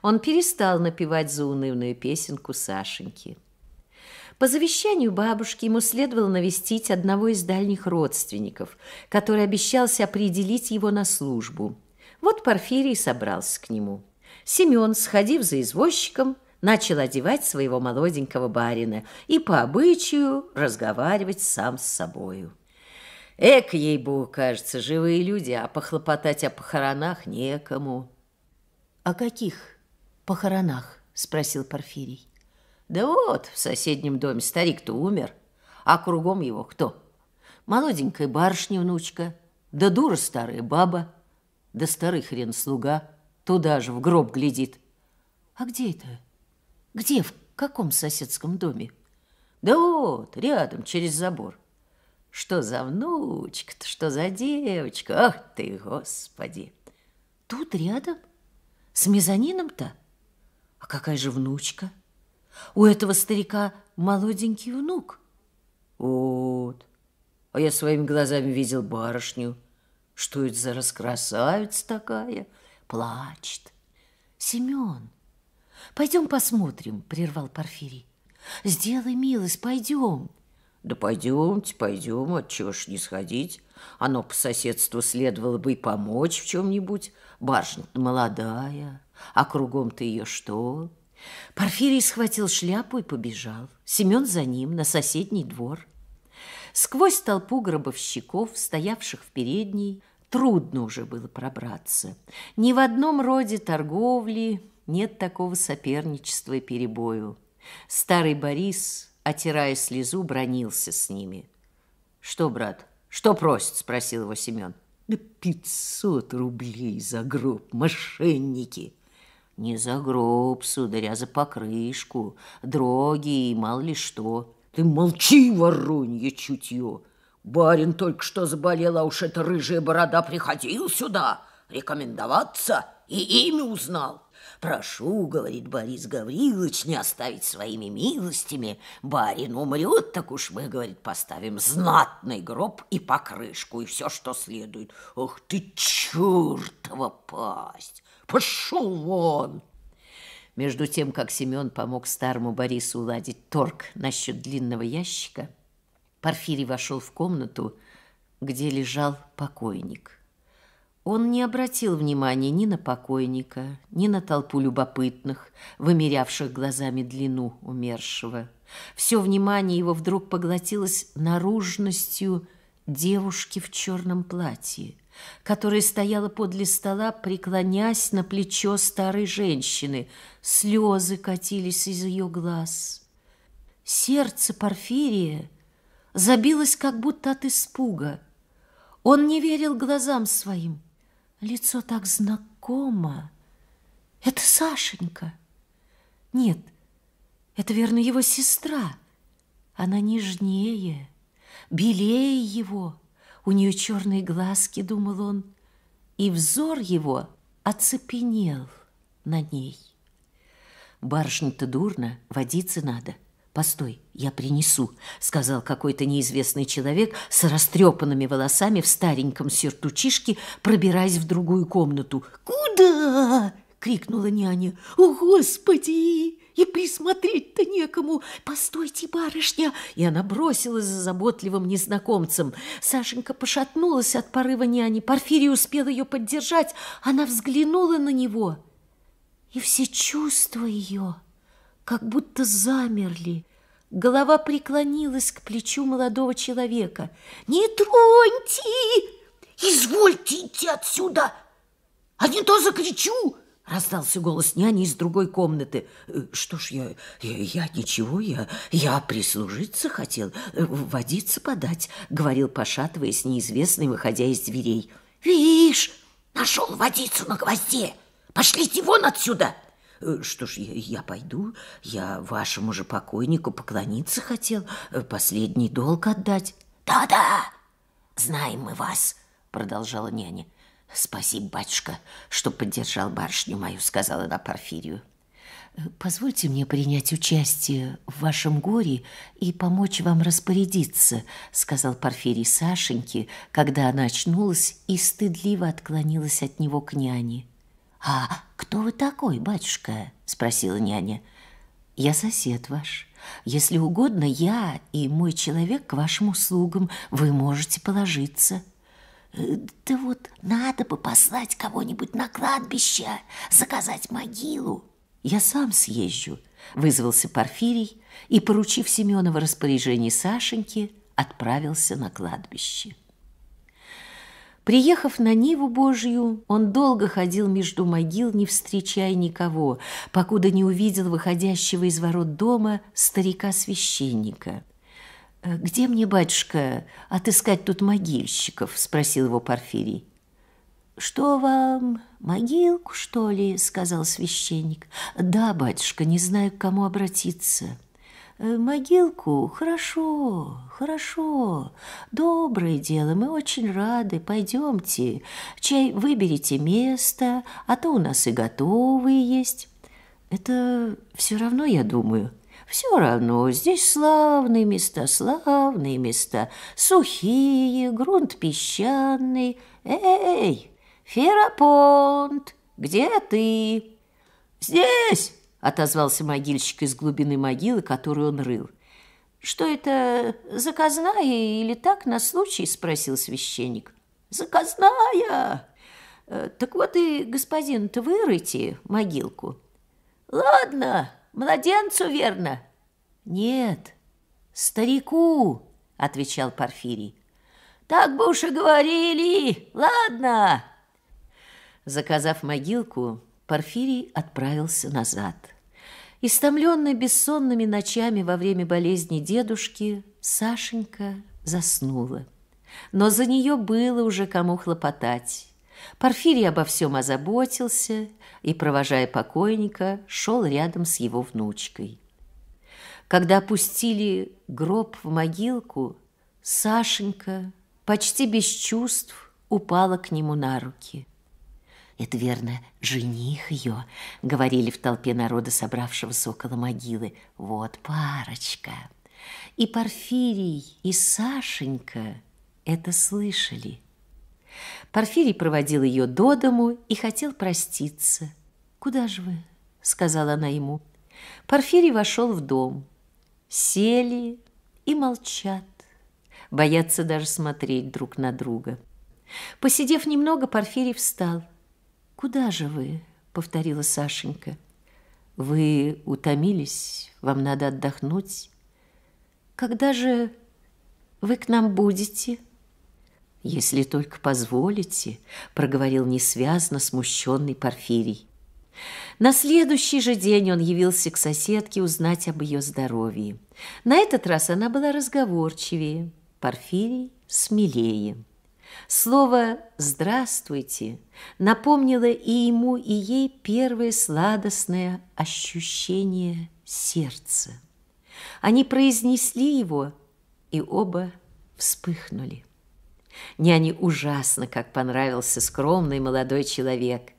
Он перестал напевать заунывную песенку Сашеньки. По завещанию бабушки ему следовало навестить одного из дальних родственников, который обещался определить его на службу – вот Порфирий собрался к нему. Семен, сходив за извозчиком, начал одевать своего молоденького барина и по обычаю разговаривать сам с собою. Эк, ей-богу, кажется, живые люди, а похлопотать о похоронах некому. — О каких похоронах? — спросил Порфирий. — Да вот, в соседнем доме старик-то умер, а кругом его кто? Молоденькая барышня-внучка, да дура старая баба. Да старый хрен слуга туда же в гроб глядит. А где это? Где, в каком соседском доме? Да вот, рядом, через забор. Что за внучка-то, что за девочка? Ах ты, господи! Тут рядом? С мезонином-то? А какая же внучка? У этого старика молоденький внук. Вот. А я своими глазами видел барышню. Что это за раскрасавица такая? Плачет. Семен, пойдем посмотрим, прервал Порфирий. Сделай милость, пойдем. Да пойдемте, пойдем, отчего ж не сходить. Оно по соседству следовало бы и помочь в чем-нибудь. барышня молодая, а кругом ты ее что? Порфирий схватил шляпу и побежал. Семен за ним на соседний двор. Сквозь толпу гробовщиков, стоявших в передней, трудно уже было пробраться. Ни в одном роде торговли нет такого соперничества и перебою. Старый Борис, отирая слезу, бронился с ними. «Что, брат, что просит?» – спросил его Семен. «Да пятьсот рублей за гроб, мошенники!» «Не за гроб, сударь, а за покрышку, дроги и мало ли что. Ты молчи, воронье чутье. Барин только что заболел, а уж эта рыжая борода приходил сюда рекомендоваться и имя узнал. «Прошу, — говорит Борис Гаврилович, — не оставить своими милостями. Барин умрет, так уж мы, — говорит, — поставим знатный гроб и покрышку, и все, что следует. Ох ты, чертова пасть! Пошел вон!» Между тем, как Семен помог старому Борису уладить торг насчет длинного ящика, Порфирий вошел в комнату, где лежал покойник. Он не обратил внимания ни на покойника, ни на толпу любопытных, вымерявших глазами длину умершего. Все внимание его вдруг поглотилось наружностью девушки в черном платье – которая стояла подле стола, преклонясь на плечо старой женщины. Слезы катились из ее глаз. Сердце Порфирия забилось как будто от испуга. Он не верил глазам своим. Лицо так знакомо. Это Сашенька. Нет, это, верно, его сестра. Она нежнее, белее его. У нее черные глазки, думал он, и взор его оцепенел на ней. Барышне-то дурно, водиться надо. Постой, я принесу, сказал какой-то неизвестный человек с растрепанными волосами в стареньком сертучишке, пробираясь в другую комнату. Куда? крикнула няня. О, Господи! и присмотреть-то некому. Постойте, барышня!» И она бросилась за заботливым незнакомцем. Сашенька пошатнулась от порыва няни. Порфирий успел ее поддержать. Она взглянула на него. И все чувства ее как будто замерли. Голова преклонилась к плечу молодого человека. «Не троньте! Извольте идти отсюда, а не то закричу!» Раздался голос няни из другой комнаты. «Э, что ж, я, я, я ничего, я, я прислужиться хотел, э, водиться подать, говорил, пошатываясь неизвестный, выходя из дверей. Вишь, нашел водицу на гвозде. Пошлите вон отсюда. «Э, что ж, я, я пойду, я вашему же покойнику поклониться хотел, последний долг отдать. Да-да, знаем мы вас, продолжала няня. Спасибо, батюшка, что поддержал барышню мою, сказала она Порфирию. Позвольте мне принять участие в вашем горе и помочь вам распорядиться, сказал Порфирий Сашеньке, когда она очнулась и стыдливо отклонилась от него к няне. А кто вы такой, батюшка? спросила няня. Я сосед ваш. Если угодно, я и мой человек к вашим услугам. Вы можете положиться. Да вот надо бы послать кого-нибудь на кладбище, заказать могилу. Я сам съезжу, вызвался Порфирий и, поручив Семенова распоряжение Сашеньки, отправился на кладбище. Приехав на Ниву Божью, он долго ходил между могил, не встречая никого, покуда не увидел выходящего из ворот дома старика-священника – «Где мне, батюшка, отыскать тут могильщиков?» – спросил его Порфирий. «Что вам, могилку, что ли?» – сказал священник. «Да, батюшка, не знаю, к кому обратиться». Э, «Могилку? Хорошо, хорошо. Доброе дело, мы очень рады. Пойдемте, чай выберите место, а то у нас и готовые есть». «Это все равно, я думаю», все равно, здесь славные места, славные места, сухие, грунт песчаный. Эй, Ферапонт, где ты? Здесь, отозвался могильщик из глубины могилы, которую он рыл. Что это, заказная или так на случай? спросил священник. Заказная. Э, так вот и господин-то вырыйте могилку. Ладно, Младенцу, верно? Нет, старику, отвечал Порфирий. Так бы уж и говорили. Ладно. Заказав могилку, Порфирий отправился назад. Истомленный бессонными ночами во время болезни дедушки, Сашенька заснула. Но за нее было уже кому хлопотать. Порфирий обо всем озаботился и, провожая покойника, шел рядом с его внучкой. Когда опустили гроб в могилку, Сашенька почти без чувств упала к нему на руки. «Это верно, жених ее», — говорили в толпе народа, собравшегося около могилы. «Вот парочка». И Порфирий, и Сашенька это слышали – Порфирий проводил ее до дому и хотел проститься. «Куда же вы?» — сказала она ему. Порфирий вошел в дом. Сели и молчат. Боятся даже смотреть друг на друга. Посидев немного, Порфирий встал. «Куда же вы?» — повторила Сашенька. «Вы утомились, вам надо отдохнуть». «Когда же вы к нам будете?» «Если только позволите», – проговорил несвязно смущенный Порфирий. На следующий же день он явился к соседке узнать об ее здоровье. На этот раз она была разговорчивее, Порфирий смелее. Слово «здравствуйте» напомнило и ему, и ей первое сладостное ощущение сердца. Они произнесли его, и оба вспыхнули. Няне ужасно, как понравился скромный молодой человек.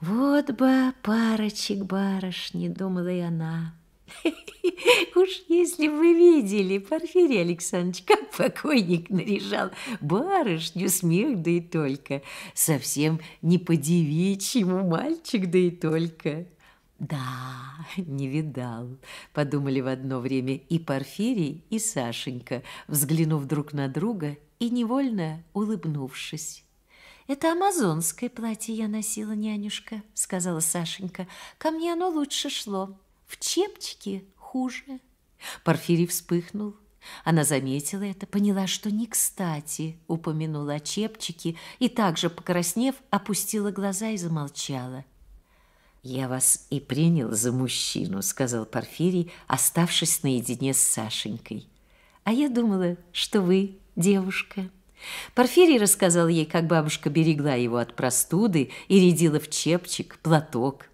«Вот бы парочек барышни», — думала и она. Уж если вы видели, Порфирий Александрович, как покойник наряжал барышню, смех, да и только. Совсем не по девичьему мальчик, да и только. Да, не видал, подумали в одно время и Порфирий, и Сашенька, взглянув друг на друга и невольно улыбнувшись. «Это амазонское платье я носила, нянюшка», — сказала Сашенька. «Ко мне оно лучше шло. В чепчике хуже». Порфирий вспыхнул. Она заметила это, поняла, что не кстати упомянула о чепчике и также, покраснев, опустила глаза и замолчала. «Я вас и принял за мужчину», — сказал Порфирий, оставшись наедине с Сашенькой. «А я думала, что вы девушка. Порфирий рассказал ей, как бабушка берегла его от простуды и рядила в чепчик платок.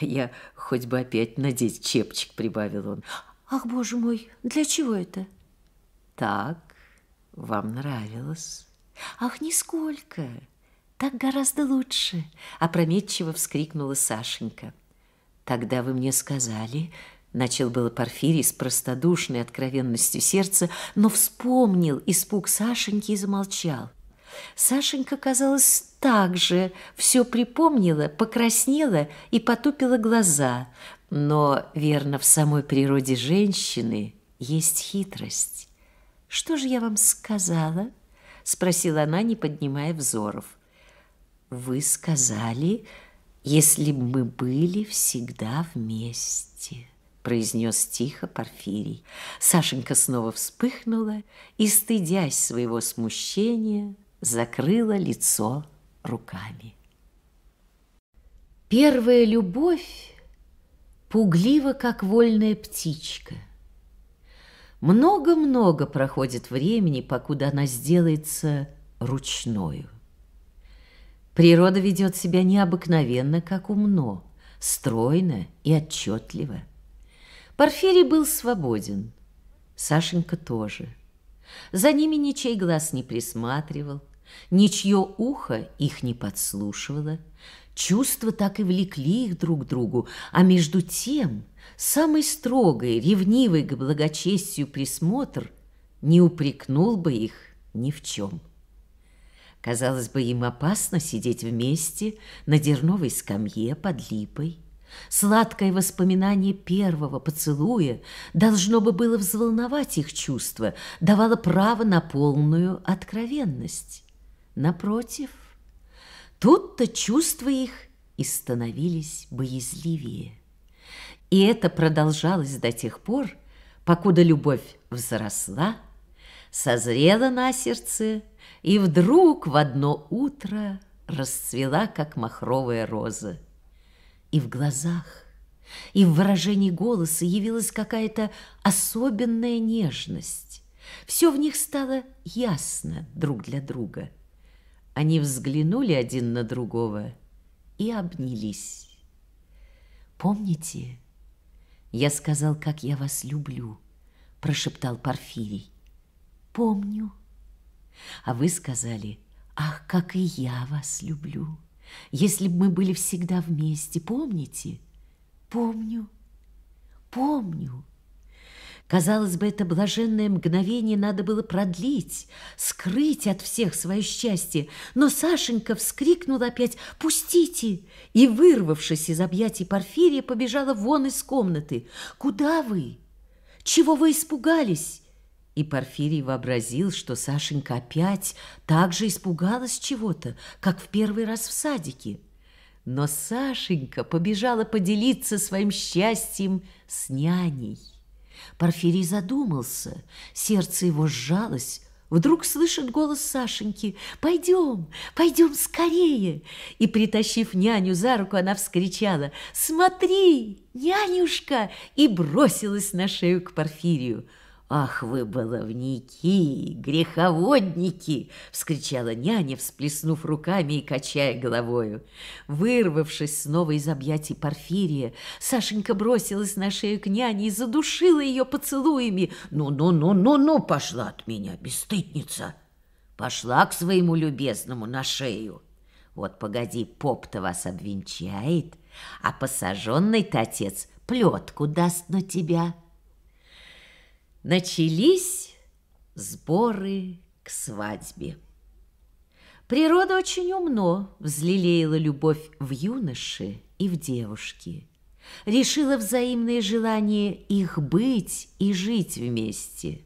«Я хоть бы опять надеть чепчик», — прибавил он. «Ах, боже мой, для чего это?» «Так вам нравилось». «Ах, нисколько! Так гораздо лучше!» — опрометчиво вскрикнула Сашенька. «Тогда вы мне сказали, Начал было Порфирий с простодушной откровенностью сердца, но вспомнил испуг Сашеньки и замолчал. Сашенька, казалось, так же все припомнила, покраснела и потупила глаза. Но, верно, в самой природе женщины есть хитрость. «Что же я вам сказала?» – спросила она, не поднимая взоров. «Вы сказали, если бы мы были всегда вместе» произнес тихо Порфирий. Сашенька снова вспыхнула и, стыдясь своего смущения, закрыла лицо руками. Первая любовь пуглива, как вольная птичка. Много-много проходит времени, покуда она сделается ручною. Природа ведет себя необыкновенно, как умно, стройно и отчетливо – Порфирий был свободен. Сашенька тоже. За ними ничей глаз не присматривал, ничье ухо их не подслушивало. Чувства так и влекли их друг к другу, а между тем самый строгий, ревнивый к благочестию присмотр не упрекнул бы их ни в чем. Казалось бы, им опасно сидеть вместе на дерновой скамье под липой. Сладкое воспоминание первого поцелуя должно бы было взволновать их чувства, давало право на полную откровенность. Напротив, тут-то чувства их и становились боязливее. И это продолжалось до тех пор, покуда любовь взросла, созрела на сердце и вдруг в одно утро расцвела, как махровая роза. И в глазах, и в выражении голоса явилась какая-то особенная нежность. Все в них стало ясно друг для друга. Они взглянули один на другого и обнялись. «Помните, я сказал, как я вас люблю», – прошептал Порфирий. «Помню». А вы сказали, «Ах, как и я вас люблю». Если бы мы были всегда вместе, помните? Помню, помню. Казалось бы, это блаженное мгновение надо было продлить, скрыть от всех свое счастье. Но Сашенька вскрикнула опять «Пустите!» и, вырвавшись из объятий Порфирия, побежала вон из комнаты. «Куда вы? Чего вы испугались?» И Порфирий вообразил, что Сашенька опять так же испугалась чего-то, как в первый раз в садике. Но Сашенька побежала поделиться своим счастьем с няней. Порфирий задумался, сердце его сжалось, Вдруг слышит голос Сашеньки «Пойдем, пойдем скорее!» И, притащив няню за руку, она вскричала «Смотри, нянюшка!» и бросилась на шею к Порфирию – «Ах вы, баловники, греховодники!» — вскричала няня, всплеснув руками и качая головою. Вырвавшись снова из объятий Порфирия, Сашенька бросилась на шею к няне и задушила ее поцелуями. «Ну-ну-ну-ну-ну, пошла от меня, бесстыдница! Пошла к своему любезному на шею! Вот погоди, поп-то вас обвенчает, а посаженный-то отец плетку даст на тебя!» Начались сборы к свадьбе. Природа очень умно взлелеяла любовь в юноше и в девушке. Решила взаимные желания их быть и жить вместе.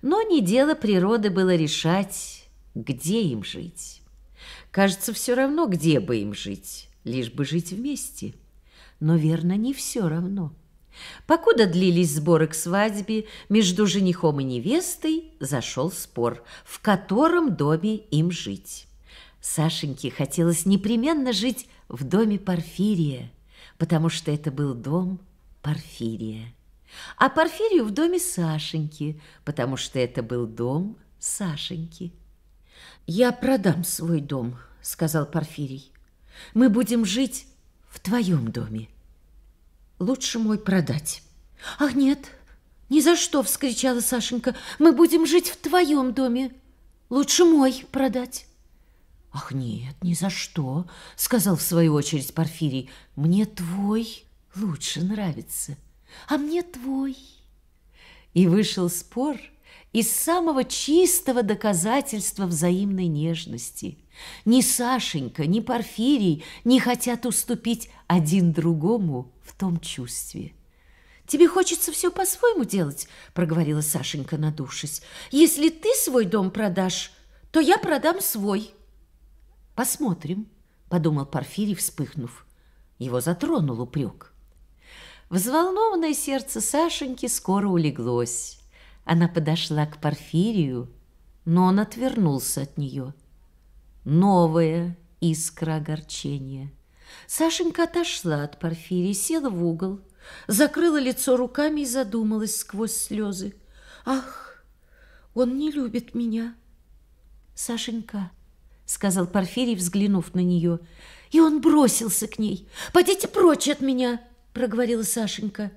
Но не дело природы было решать, где им жить. Кажется, все равно, где бы им жить, лишь бы жить вместе. Но верно, не все равно – Покуда длились сборы к свадьбе, между женихом и невестой зашел спор, в котором доме им жить. Сашеньке хотелось непременно жить в доме Порфирия, потому что это был дом Порфирия. А Порфирию в доме Сашеньки, потому что это был дом Сашеньки. «Я продам свой дом», — сказал Порфирий. «Мы будем жить в твоем доме». Лучше мой продать. Ах, нет, ни за что, вскричала Сашенька. Мы будем жить в твоем доме. Лучше мой продать. Ах, нет, ни за что, сказал в свою очередь Порфирий. Мне твой лучше нравится, а мне твой. И вышел спор из самого чистого доказательства взаимной нежности. Ни Сашенька, ни Порфирий не хотят уступить один другому – в том чувстве. «Тебе хочется все по-своему делать», – проговорила Сашенька, надувшись. «Если ты свой дом продашь, то я продам свой». «Посмотрим», – подумал Порфирий, вспыхнув. Его затронул упрек. Взволнованное сердце Сашеньки скоро улеглось. Она подошла к Порфирию, но он отвернулся от нее. Новая искра огорчения – Сашенька отошла от Порфирии, села в угол, закрыла лицо руками и задумалась сквозь слезы. «Ах, он не любит меня!» «Сашенька», — сказал Порфирий, взглянув на нее, — «и он бросился к ней. Подите прочь от меня!» — проговорила Сашенька.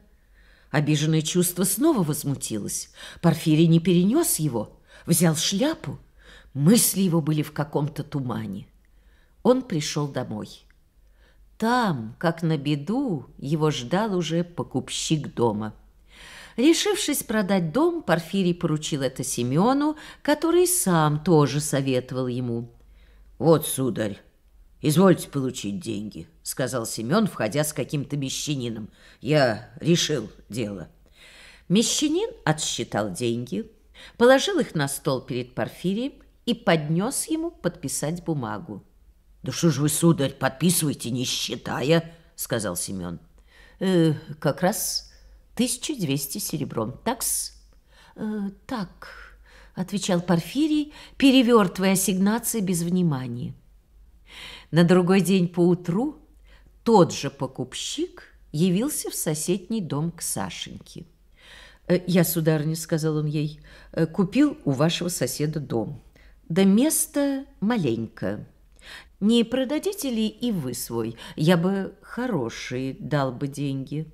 Обиженное чувство снова возмутилось. Порфирий не перенес его, взял шляпу. Мысли его были в каком-то тумане. Он пришел домой там, как на беду, его ждал уже покупщик дома. Решившись продать дом, Порфирий поручил это Семену, который сам тоже советовал ему. «Вот, сударь, извольте получить деньги», — сказал Семен, входя с каким-то мещанином. «Я решил дело». Мещанин отсчитал деньги, положил их на стол перед Порфирием и поднес ему подписать бумагу. Да что ж вы, сударь, подписывайте, не считая, сказал Семен. Э, как раз 1200 серебром. Такс? Э, так, отвечал Порфирий, перевертывая ассигнации без внимания. На другой день поутру тот же покупщик явился в соседний дом к Сашеньке. «Э, «Я, сударыня», — сказал он ей, — «купил у вашего соседа дом. Да место маленько. Не продадите ли и вы свой? Я бы хороший дал бы деньги.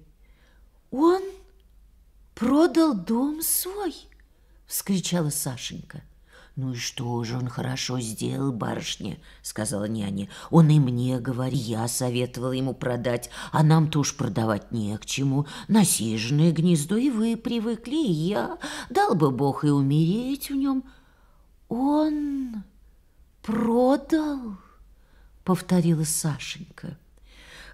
Он продал дом свой, вскричала Сашенька. «Ну и что же он хорошо сделал, барышня?» — сказала няня. «Он и мне, говорил, я советовала ему продать, а нам-то уж продавать не к чему. Насиженное гнездо и вы привыкли, и я. Дал бы Бог и умереть в нем. Он продал...» повторила Сашенька.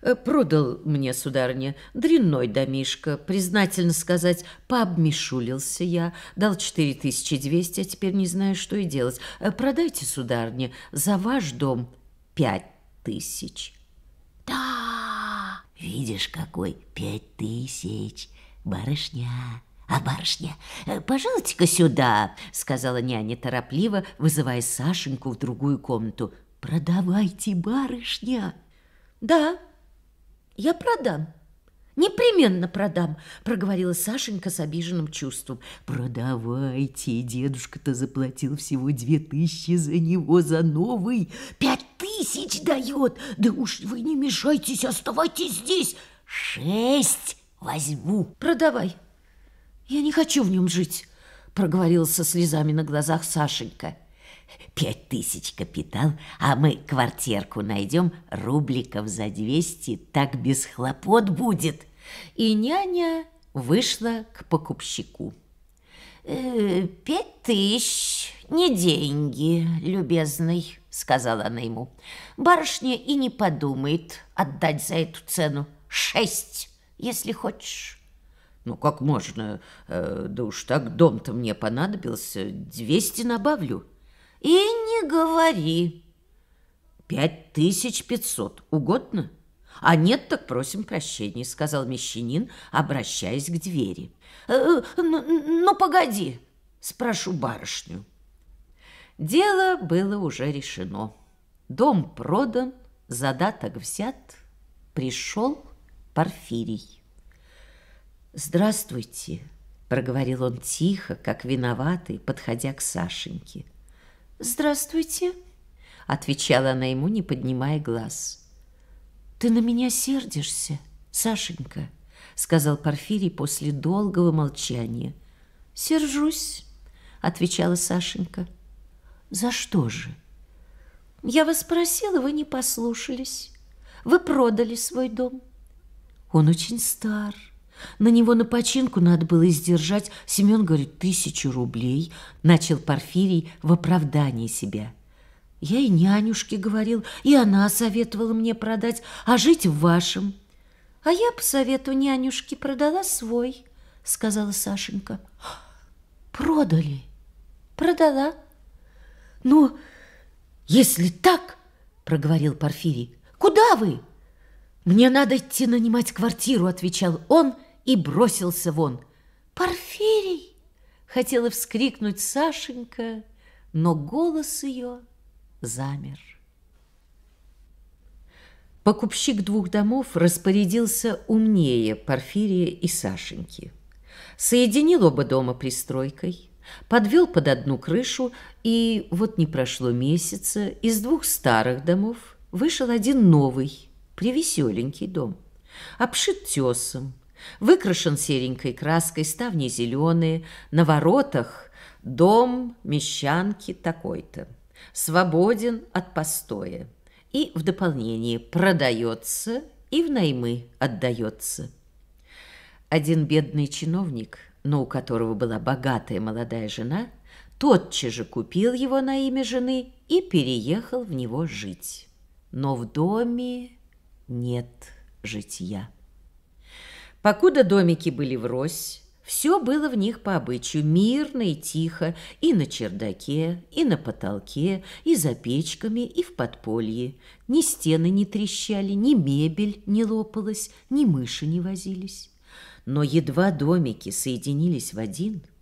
«Э, продал мне, сударыня, дрянной домишко. Признательно сказать, пообмешулился я. Дал четыре тысячи двести, а теперь не знаю, что и делать. Э, продайте, сударыня, за ваш дом пять тысяч. Да! Видишь, какой пять тысяч, барышня. А барышня, э, пожалуйте-ка сюда, сказала няня торопливо, вызывая Сашеньку в другую комнату. «Продавайте, барышня!» «Да, я продам. Непременно продам», – проговорила Сашенька с обиженным чувством. «Продавайте, дедушка-то заплатил всего две тысячи за него, за новый. Пять тысяч дает! Да уж вы не мешайтесь, оставайтесь здесь! Шесть возьму!» «Продавай. Я не хочу в нем жить», – проговорила со слезами на глазах Сашенька. Пять тысяч капитал, а мы квартирку найдем рубликов за двести, так без хлопот будет. И няня вышла к покупщику. «Э, «Пять тысяч не деньги, любезный», — сказала она ему. «Барышня и не подумает отдать за эту цену. Шесть, если хочешь». Ну, как можно? Э, да уж так дом-то мне понадобился. Двести набавлю. И не говори. Пять тысяч пятьсот. Угодно? А нет, так просим прощения, сказал мещанин, обращаясь к двери. «Э, э ну, погоди, спрошу барышню. Дело было уже решено. Дом продан, задаток взят. Пришел Порфирий. «Здравствуйте», — проговорил он тихо, как виноватый, подходя к Сашеньке. «Здравствуйте», — отвечала она ему, не поднимая глаз. «Ты на меня сердишься, Сашенька», — сказал Порфирий после долгого молчания. «Сержусь», — отвечала Сашенька. «За что же?» «Я вас просила, вы не послушались. Вы продали свой дом. Он очень стар, на него на починку надо было издержать, Семен говорит, тысячу рублей, начал Порфирий в оправдании себя. Я и нянюшке говорил, и она советовала мне продать, а жить в вашем. А я по совету нянюшки продала свой, сказала Сашенька. Продали? Продала. Ну, если так, проговорил Порфирий, куда вы? «Мне надо идти нанимать квартиру», — отвечал он и бросился вон. «Порфирий!» — хотела вскрикнуть Сашенька, но голос ее замер. Покупщик двух домов распорядился умнее Порфирия и Сашеньки. Соединил оба дома пристройкой, подвел под одну крышу, и вот не прошло месяца, из двух старых домов вышел один новый, превеселенький дом. Обшит тесом, Выкрашен серенькой краской, ставни зеленые, на воротах дом мещанки такой-то, свободен от постоя. И в дополнение продается и в наймы отдается. Один бедный чиновник, но у которого была богатая молодая жена, тотчас же купил его на имя жены и переехал в него жить. Но в доме нет житья. Покуда домики были врозь, все было в них по обычаю мирно и тихо, и на чердаке, и на потолке, и за печками, и в подполье. Ни стены не трещали, ни мебель не лопалась, ни мыши не возились. Но едва домики соединились в один –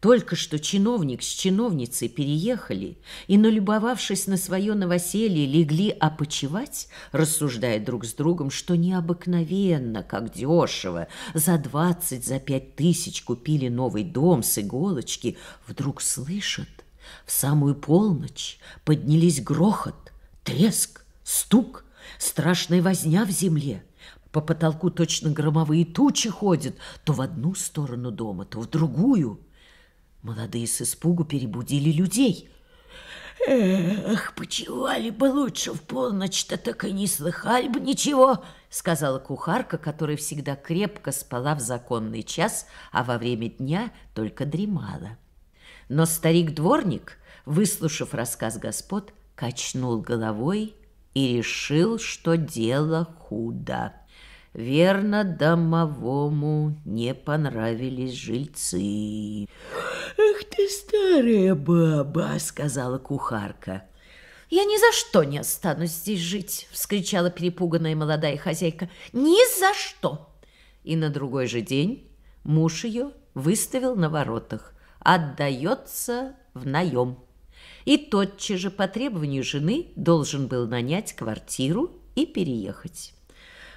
только что чиновник с чиновницей переехали и, налюбовавшись на свое новоселье, легли опочивать, рассуждая друг с другом, что необыкновенно, как дешево, за двадцать, за пять тысяч купили новый дом с иголочки, вдруг слышат, в самую полночь поднялись грохот, треск, стук, страшная возня в земле – по потолку точно громовые тучи ходят, то в одну сторону дома, то в другую. Молодые с испугу перебудили людей. «Эх, почевали бы лучше в полночь-то, так и не слыхали бы ничего», сказала кухарка, которая всегда крепко спала в законный час, а во время дня только дремала. Но старик-дворник, выслушав рассказ господ, качнул головой и решил, что дело худо. Верно, домовому не понравились жильцы. «Эх ты, старая баба!» — сказала кухарка. «Я ни за что не останусь здесь жить!» — вскричала перепуганная молодая хозяйка. «Ни за что!» И на другой же день муж ее выставил на воротах. «Отдается в наем!» И тотчас же по требованию жены должен был нанять квартиру и переехать.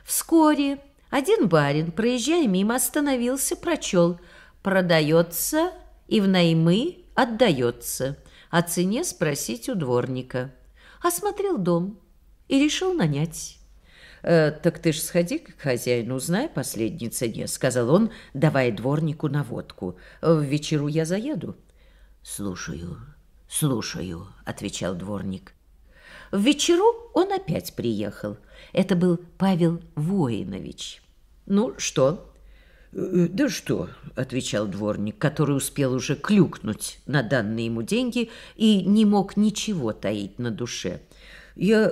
Вскоре один барин, проезжая мимо, остановился, прочел «Продается и в наймы отдается». О цене спросить у дворника. Осмотрел дом и решил нанять. «Э, «Так ты ж сходи к хозяину, узнай последней цене», — сказал он, давая дворнику наводку. «В вечеру я заеду». «Слушаю, слушаю», — отвечал дворник. В вечеру он опять приехал. Это был Павел Воинович. «Ну, что?» э, э, «Да что?» – отвечал дворник, который успел уже клюкнуть на данные ему деньги и не мог ничего таить на душе. «Я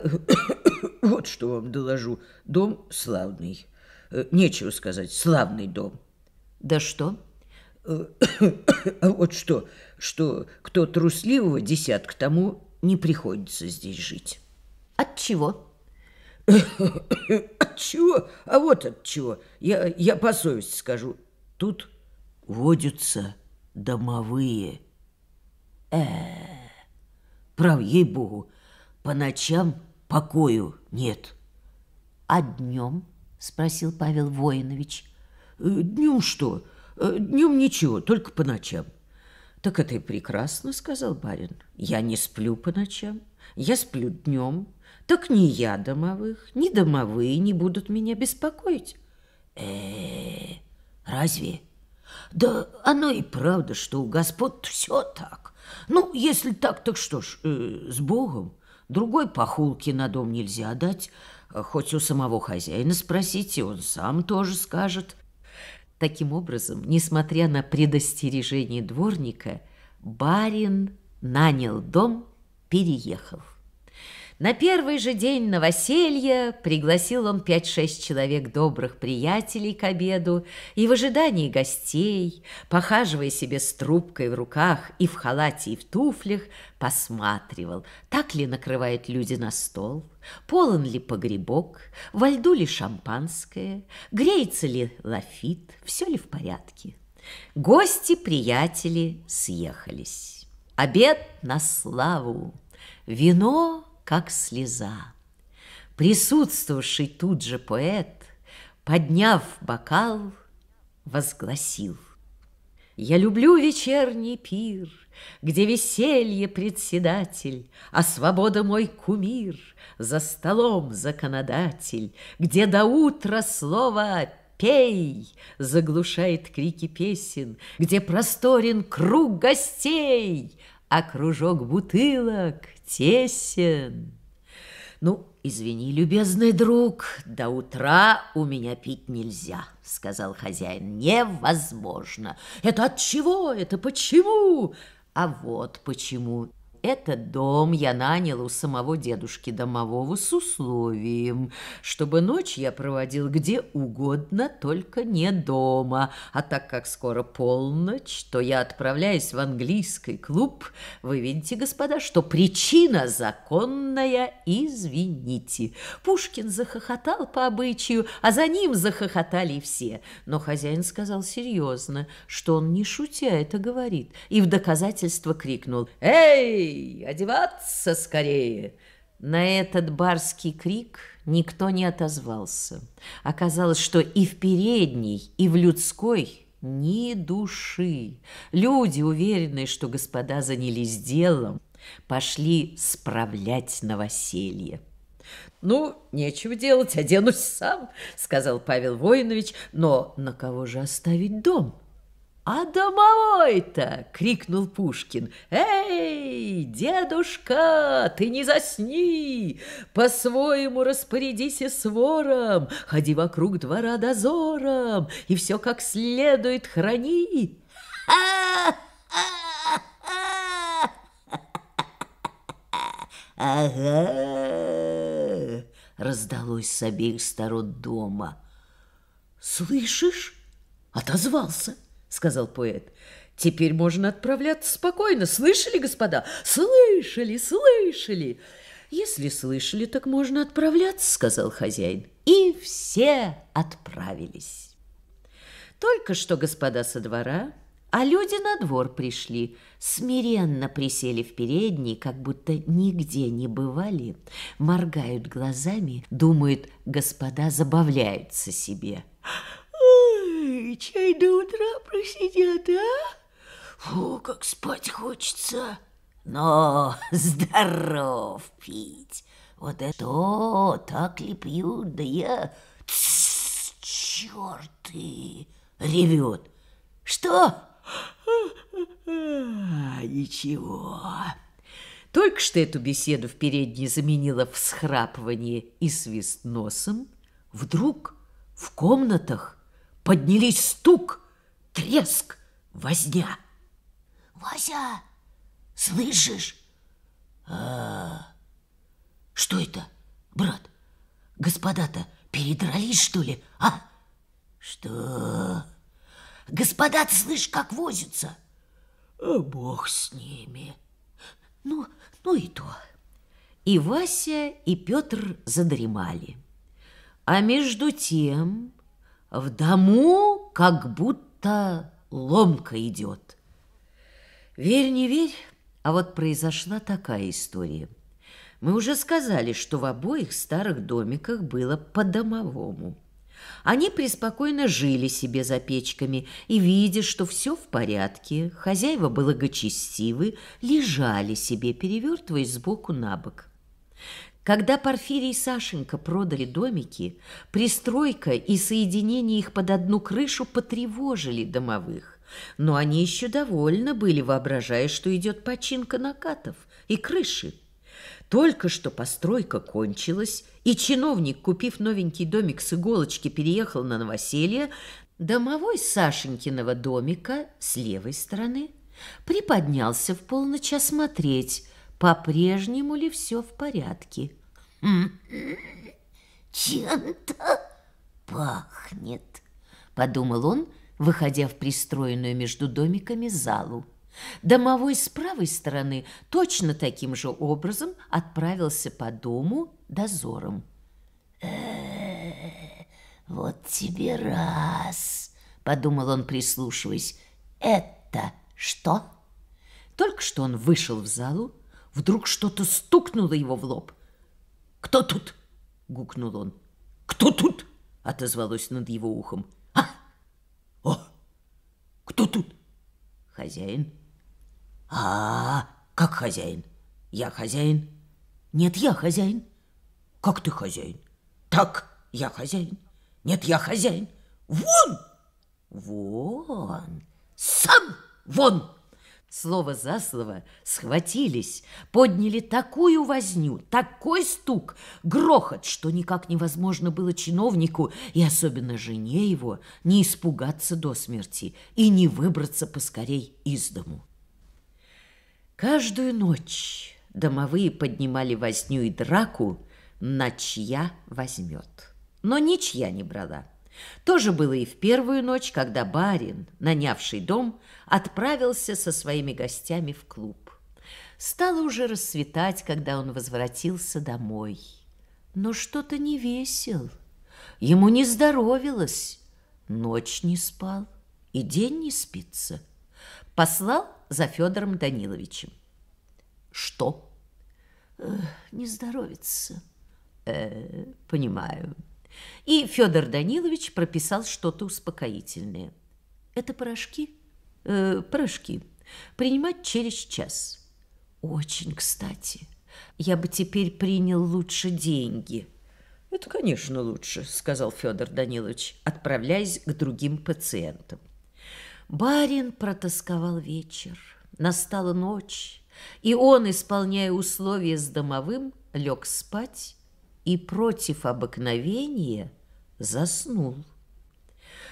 вот что вам доложу. Дом славный. Э, нечего сказать, славный дом». «Да что?» «А вот что, что кто трусливого десятка тому не приходится здесь жить. От чего? От чего? А вот от чего. Я, я по совести скажу. Тут водятся домовые. Э, -э, -э. прав ей богу, по ночам покою нет. А днем? спросил Павел Воинович. Э, днем что? Э, днем ничего, только по ночам. «Так это и прекрасно», — сказал барин. «Я не сплю по ночам, я сплю днем. Так ни я домовых, ни домовые не будут меня беспокоить». Э, -э, -э разве? Да оно и правда, что у господ все так. Ну, если так, так что ж, э, -э с Богом. Другой похулки на дом нельзя дать, хоть у самого хозяина спросите, он сам тоже скажет. Таким образом, несмотря на предостережение дворника, барин нанял дом, переехал. На первый же день новоселья пригласил он пять-шесть человек добрых приятелей к обеду и в ожидании гостей, похаживая себе с трубкой в руках и в халате, и в туфлях, посматривал, так ли накрывают люди на стол, полон ли погребок, во льду ли шампанское, греется ли лафит, все ли в порядке. Гости-приятели съехались. Обед на славу. Вино как слеза. Присутствовавший тут же поэт, подняв бокал, возгласил. Я люблю вечерний пир, где веселье председатель, А свобода мой кумир, за столом законодатель, Где до утра слово «пей» заглушает крики песен, Где просторен круг гостей — а кружок бутылок тесен. Ну, извини, любезный друг, до утра у меня пить нельзя, сказал хозяин. Невозможно. Это от чего? Это почему? А вот почему. Этот дом я нанял у самого дедушки домового с условием, чтобы ночь я проводил где угодно, только не дома. А так как скоро полночь, то я отправляюсь в английский клуб. Вы видите, господа, что причина законная, извините. Пушкин захохотал по обычаю, а за ним захохотали все. Но хозяин сказал серьезно, что он не шутя это говорит, и в доказательство крикнул «Эй!» людей, одеваться скорее!» На этот барский крик никто не отозвался. Оказалось, что и в передней, и в людской ни души. Люди, уверенные, что господа занялись делом, пошли справлять новоселье. «Ну, нечего делать, оденусь сам», — сказал Павел Воинович. «Но на кого же оставить дом?» «А домовой-то!» — крикнул Пушкин. «Эй, дедушка, ты не засни! По-своему распорядись и с вором, ходи вокруг двора дозором и все как следует храни!» «Ага!» — раздалось с обеих сторон дома. «Слышишь?» — отозвался. —— сказал поэт. «Теперь можно отправляться спокойно. Слышали, господа? Слышали, слышали!» «Если слышали, так можно отправляться», — сказал хозяин. И все отправились. Только что господа со двора, а люди на двор пришли, смиренно присели в передней, как будто нигде не бывали, моргают глазами, думают, господа забавляются себе. «Ах!» чай до утра просидят, а? Фу, как спать хочется. Но здоров пить. Вот это о, так ли пьют, да я... Тс, черт Ревет. Что? ничего. Только что эту беседу в передней заменила всхрапывание и свист носом. Вдруг в комнатах поднялись стук, треск, возня. Вася, слышишь? А, что это, брат? Господа-то передрались, что ли, а? Что? Господа, ты слышишь, как возятся? А бог с ними. Ну, ну и то. И Вася, и Петр задремали. А между тем в дому как будто ломка идет. Верь, не верь, а вот произошла такая история. Мы уже сказали, что в обоих старых домиках было по-домовому. Они преспокойно жили себе за печками и, видя, что все в порядке, хозяева благочестивы, лежали себе, перевертываясь сбоку на бок. Когда Порфирий и Сашенька продали домики, пристройка и соединение их под одну крышу потревожили домовых. Но они еще довольны были, воображая, что идет починка накатов и крыши. Только что постройка кончилась, и чиновник, купив новенький домик с иголочки, переехал на новоселье, домовой Сашенькиного домика с левой стороны приподнялся в полночь осмотреть – по-прежнему ли все в порядке. «Чем-то пахнет», — подумал он, выходя в пристроенную между домиками залу. Домовой с правой стороны точно таким же образом отправился по дому дозором. Э, «Вот тебе раз!» — подумал он, прислушиваясь. «Это что?» Только что он вышел в залу, Вдруг что-то стукнуло его в лоб. «Кто тут?» — гукнул он. «Кто тут?» — отозвалось над его ухом. «А! О! Кто тут?» «Хозяин». А, -а, «А, как хозяин? Я хозяин?» «Нет, я хозяин». «Как ты хозяин?» «Так, я хозяин». «Нет, я хозяин». «Вон!» «Вон! Сам вон!» Слово за слово схватились, подняли такую возню, такой стук, грохот, что никак невозможно было чиновнику и особенно жене его не испугаться до смерти и не выбраться поскорей из дому. Каждую ночь домовые поднимали возню и драку, на чья возьмет. Но ничья не брала. Тоже было и в первую ночь, когда барин, нанявший дом, отправился со своими гостями в клуб. Стало уже расцветать, когда он возвратился домой. Но что-то не весел. Ему не здоровилось. Ночь не спал и день не спится. Послал за Федором Даниловичем. Что? Э, не здоровится. Э, понимаю. И Федор Данилович прописал что-то успокоительное. Это порошки? Э, порошки. Принимать через час. Очень кстати. Я бы теперь принял лучше деньги. Это, конечно, лучше, сказал Федор Данилович, отправляясь к другим пациентам. Барин протасковал вечер. Настала ночь, и он, исполняя условия с домовым, лег спать и против обыкновения заснул.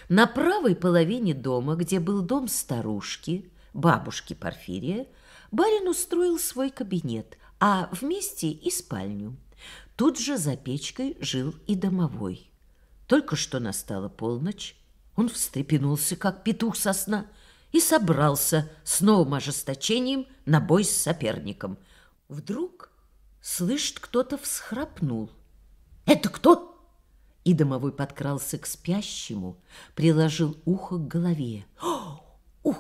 На правой половине дома, где был дом старушки, бабушки Порфирия, барин устроил свой кабинет, а вместе и спальню. Тут же за печкой жил и домовой. Только что настала полночь, он встрепенулся, как петух со сна, и собрался с новым ожесточением на бой с соперником. Вдруг Слышит, кто-то всхрапнул. «Это кто?» И домовой подкрался к спящему, приложил ухо к голове. «О, «Ух,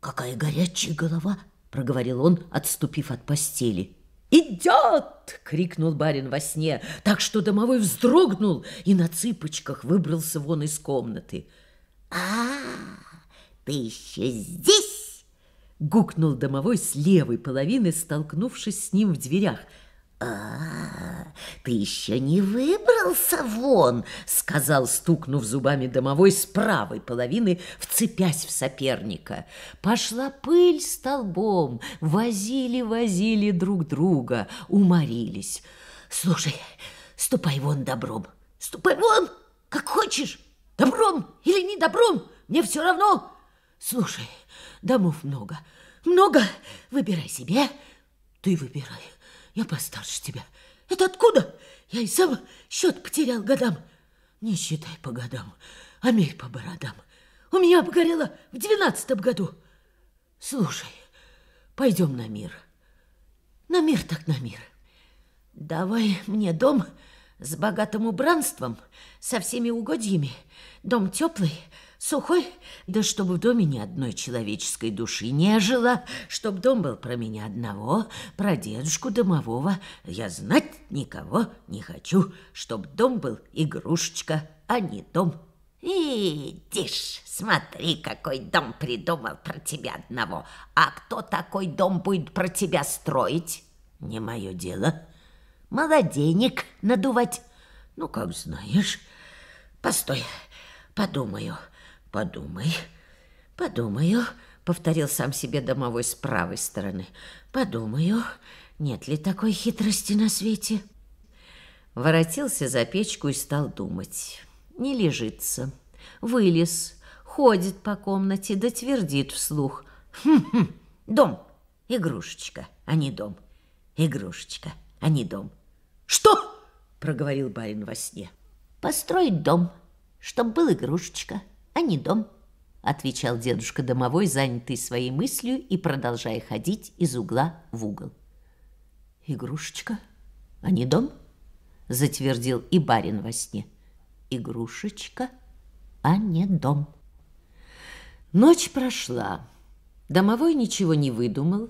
какая горячая голова!» — проговорил он, отступив от постели. «Идет!» — крикнул барин во сне, так что домовой вздрогнул и на цыпочках выбрался вон из комнаты. «А, -а ты еще здесь?» гукнул домовой с левой половины, столкнувшись с ним в дверях. А, -а, а ты еще не выбрался вон!» — сказал, стукнув зубами домовой с правой половины, вцепясь в соперника. Пошла пыль столбом, возили-возили друг друга, уморились. «Слушай, ступай вон добром! Ступай вон, как хочешь! Добром или не добром, мне все равно!» Слушай, домов много. Много? Выбирай себе. Ты выбирай. Я постарше тебя. Это откуда? Я и сам счет потерял годам. Не считай по годам, а мерь по бородам. У меня обгорело в двенадцатом году. Слушай, пойдем на мир. На мир так на мир. Давай мне дом с богатым убранством, со всеми угодьями. Дом теплый, Сухой, да чтобы в доме ни одной человеческой души не жило, чтоб дом был про меня одного, про дедушку домового. Я знать никого не хочу, чтоб дом был игрушечка, а не дом. Идишь, смотри, какой дом придумал про тебя одного. А кто такой дом будет про тебя строить? Не мое дело. Молодейник надувать. Ну, как знаешь. Постой, подумаю. Подумай, подумаю, повторил сам себе домовой с правой стороны. Подумаю, нет ли такой хитрости на свете? Воротился за печку и стал думать. Не лежится. Вылез, ходит по комнате, да твердит вслух. Хм-хм, дом, игрушечка, а не дом. Игрушечка, а не дом. Что? проговорил барин во сне. Построить дом, чтоб был игрушечка а не дом», — отвечал дедушка домовой, занятый своей мыслью и продолжая ходить из угла в угол. «Игрушечка, а не дом?» — затвердил и барин во сне. «Игрушечка, а не дом». Ночь прошла. Домовой ничего не выдумал,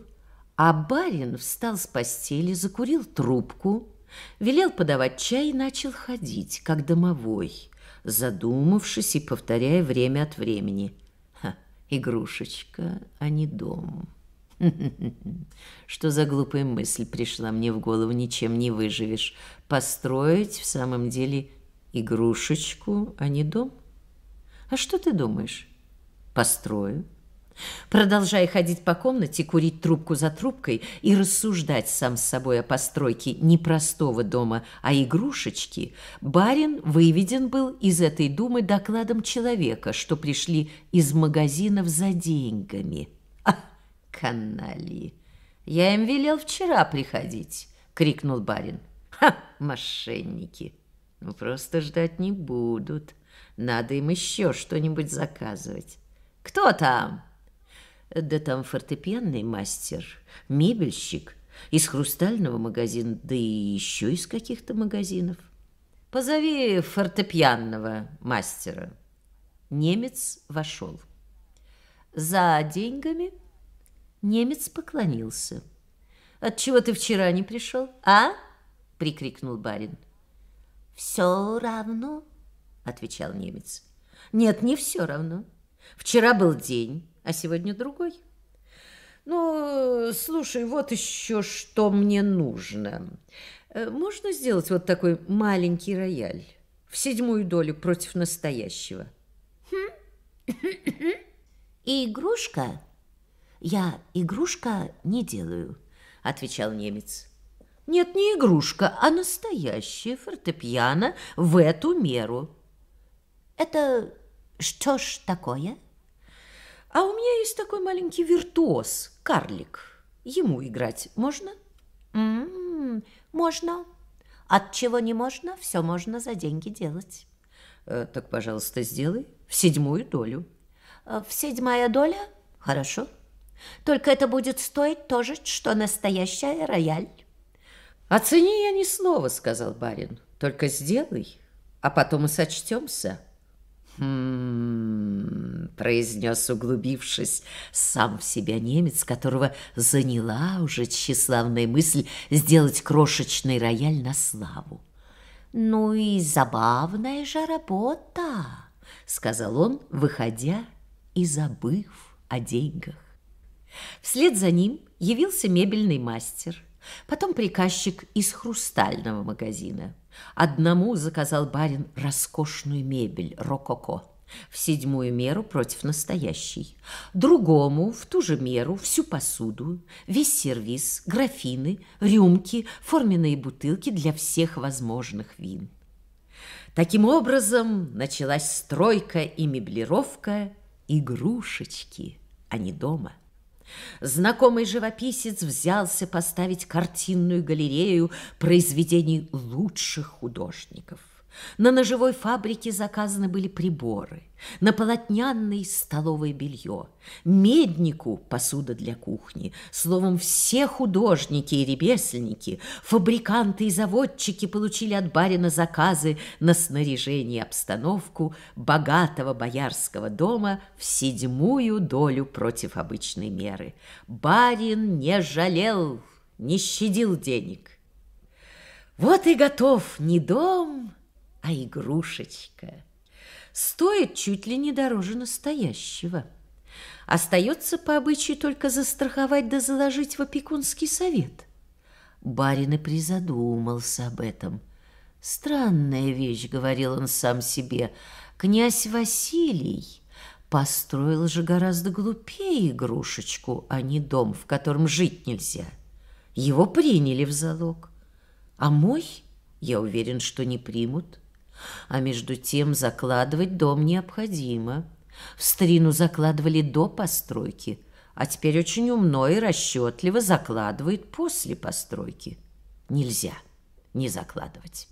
а барин встал с постели, закурил трубку, велел подавать чай и начал ходить, как домовой — задумавшись и повторяя время от времени. Ха, игрушечка, а не дом. Что за глупая мысль пришла мне в голову, ничем не выживешь. Построить в самом деле игрушечку, а не дом? А что ты думаешь? Построю. Продолжая ходить по комнате, курить трубку за трубкой и рассуждать сам с собой о постройке не простого дома, а игрушечки, барин выведен был из этой думы докладом человека, что пришли из магазинов за деньгами. А, канали! Я им велел вчера приходить, крикнул барин. Ха, мошенники! Ну, просто ждать не будут. Надо им еще что-нибудь заказывать. Кто там? Да там фортепианный мастер, мебельщик из хрустального магазина, да и еще из каких-то магазинов. Позови фортепианного мастера. Немец вошел. За деньгами немец поклонился. Отчего ты вчера не пришел, а? прикрикнул барин. Все равно, отвечал немец. Нет, не все равно. Вчера был день, а сегодня другой. Ну, слушай, вот еще что мне нужно. Э, можно сделать вот такой маленький рояль в седьмую долю против настоящего? Хм. И игрушка? Я игрушка не делаю, отвечал немец. Нет, не игрушка, а настоящее фортепиано в эту меру. Это что ж такое? А у меня есть такой маленький виртуоз, карлик. Ему играть можно? М-м, можно. От чего не можно, все можно за деньги делать. Э, так, пожалуйста, сделай в седьмую долю. Э, в седьмая доля? Хорошо. Только это будет стоить то же, что настоящая рояль. «Оцени я ни слова, сказал барин. «Только сделай, а потом и сочтемся». «Хм...» — произнес, углубившись, сам в себя немец, которого заняла уже тщеславная мысль сделать крошечный рояль на славу. «Ну и забавная же работа!» — сказал он, выходя и забыв о деньгах. Вслед за ним явился мебельный мастер, потом приказчик из хрустального магазина — Одному заказал барин роскошную мебель рококо, в седьмую меру против настоящей. Другому в ту же меру всю посуду, весь сервиз, графины, рюмки, форменные бутылки для всех возможных вин. Таким образом началась стройка и меблировка игрушечки, а не дома. Знакомый живописец взялся поставить картинную галерею произведений лучших художников. На ножевой фабрике заказаны были приборы, на полотнянной столовое белье, меднику посуда для кухни. Словом, все художники и ремесленники, фабриканты и заводчики получили от барина заказы на снаряжение и обстановку богатого боярского дома в седьмую долю против обычной меры. Барин не жалел, не щадил денег. Вот и готов не дом, а игрушечка. Стоит чуть ли не дороже настоящего. Остается по обычаю только застраховать да заложить в опекунский совет. Барин и призадумался об этом. «Странная вещь», — говорил он сам себе, — «князь Василий» построил же гораздо глупее игрушечку, а не дом, в котором жить нельзя. Его приняли в залог. А мой, я уверен, что не примут. А между тем закладывать дом необходимо. В старину закладывали до постройки, а теперь очень умно и расчетливо закладывает после постройки. Нельзя не закладывать.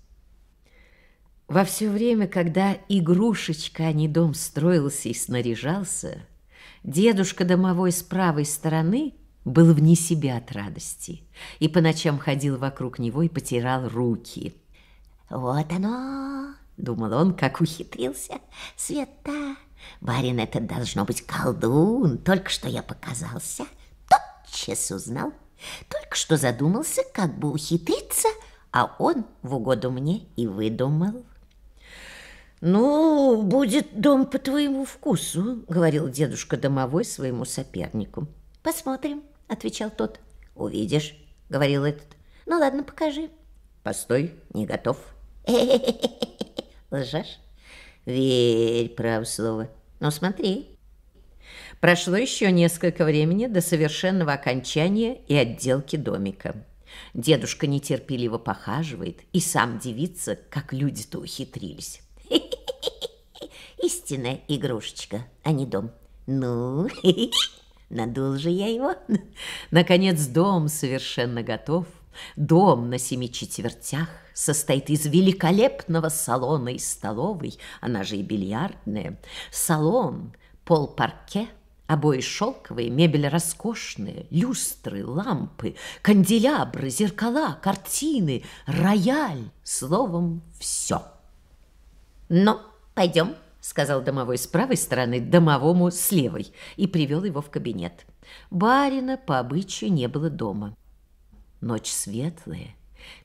Во все время, когда игрушечка, а не дом, строился и снаряжался, дедушка домовой с правой стороны был вне себя от радости и по ночам ходил вокруг него и потирал руки. «Вот оно, Думал он, как ухитрился. Света, барин этот должно быть колдун. Только что я показался, тотчас узнал. Только что задумался, как бы ухитриться, а он в угоду мне и выдумал. «Ну, будет дом по твоему вкусу», — говорил дедушка домовой своему сопернику. «Посмотрим», — отвечал тот. «Увидишь», — говорил этот. «Ну ладно, покажи». «Постой, не готов». Лжешь? Верь, право слово. Но смотри. Прошло еще несколько времени до совершенного окончания и отделки домика. Дедушка нетерпеливо похаживает, и сам девица, как люди-то ухитрились. Истинная игрушечка, а не дом. Ну, надул же я его. Наконец дом совершенно готов. Дом на семи четвертях состоит из великолепного салона и столовой, она же и бильярдная. Салон, пол парке, обои шелковые, мебель роскошная, люстры, лампы, канделябры, зеркала, картины, рояль. Словом, все. Но «Ну, пойдем», — сказал домовой с правой стороны, домовому с левой, и привел его в кабинет. Барина по обычаю не было дома. Ночь светлая.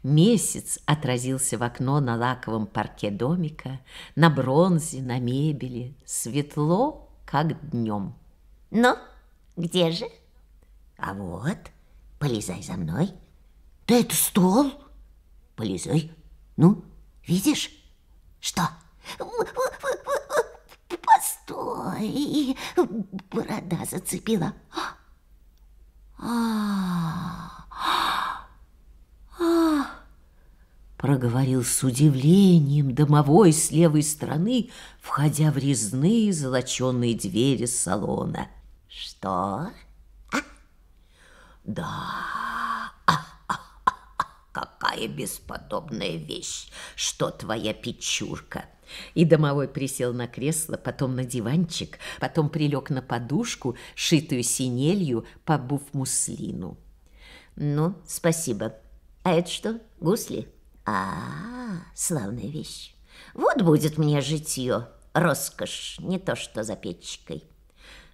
Месяц отразился в окно на лаковом парке домика, на бронзе, на мебели. Светло, как днем. Ну, где же? А вот, полезай за мной. Да это стол. Полезай. Ну, видишь? Что? Постой, борода зацепила. А-а-а. проговорил с удивлением домовой с левой стороны, входя в резные золоченные двери салона. «Что? А? Да, а, а, а, какая бесподобная вещь, что твоя печурка!» И домовой присел на кресло, потом на диванчик, потом прилег на подушку, шитую синелью, побув муслину. «Ну, спасибо. А это что, гусли?» А, славная вещь. Вот будет мне житье, роскошь, не то что за печкой.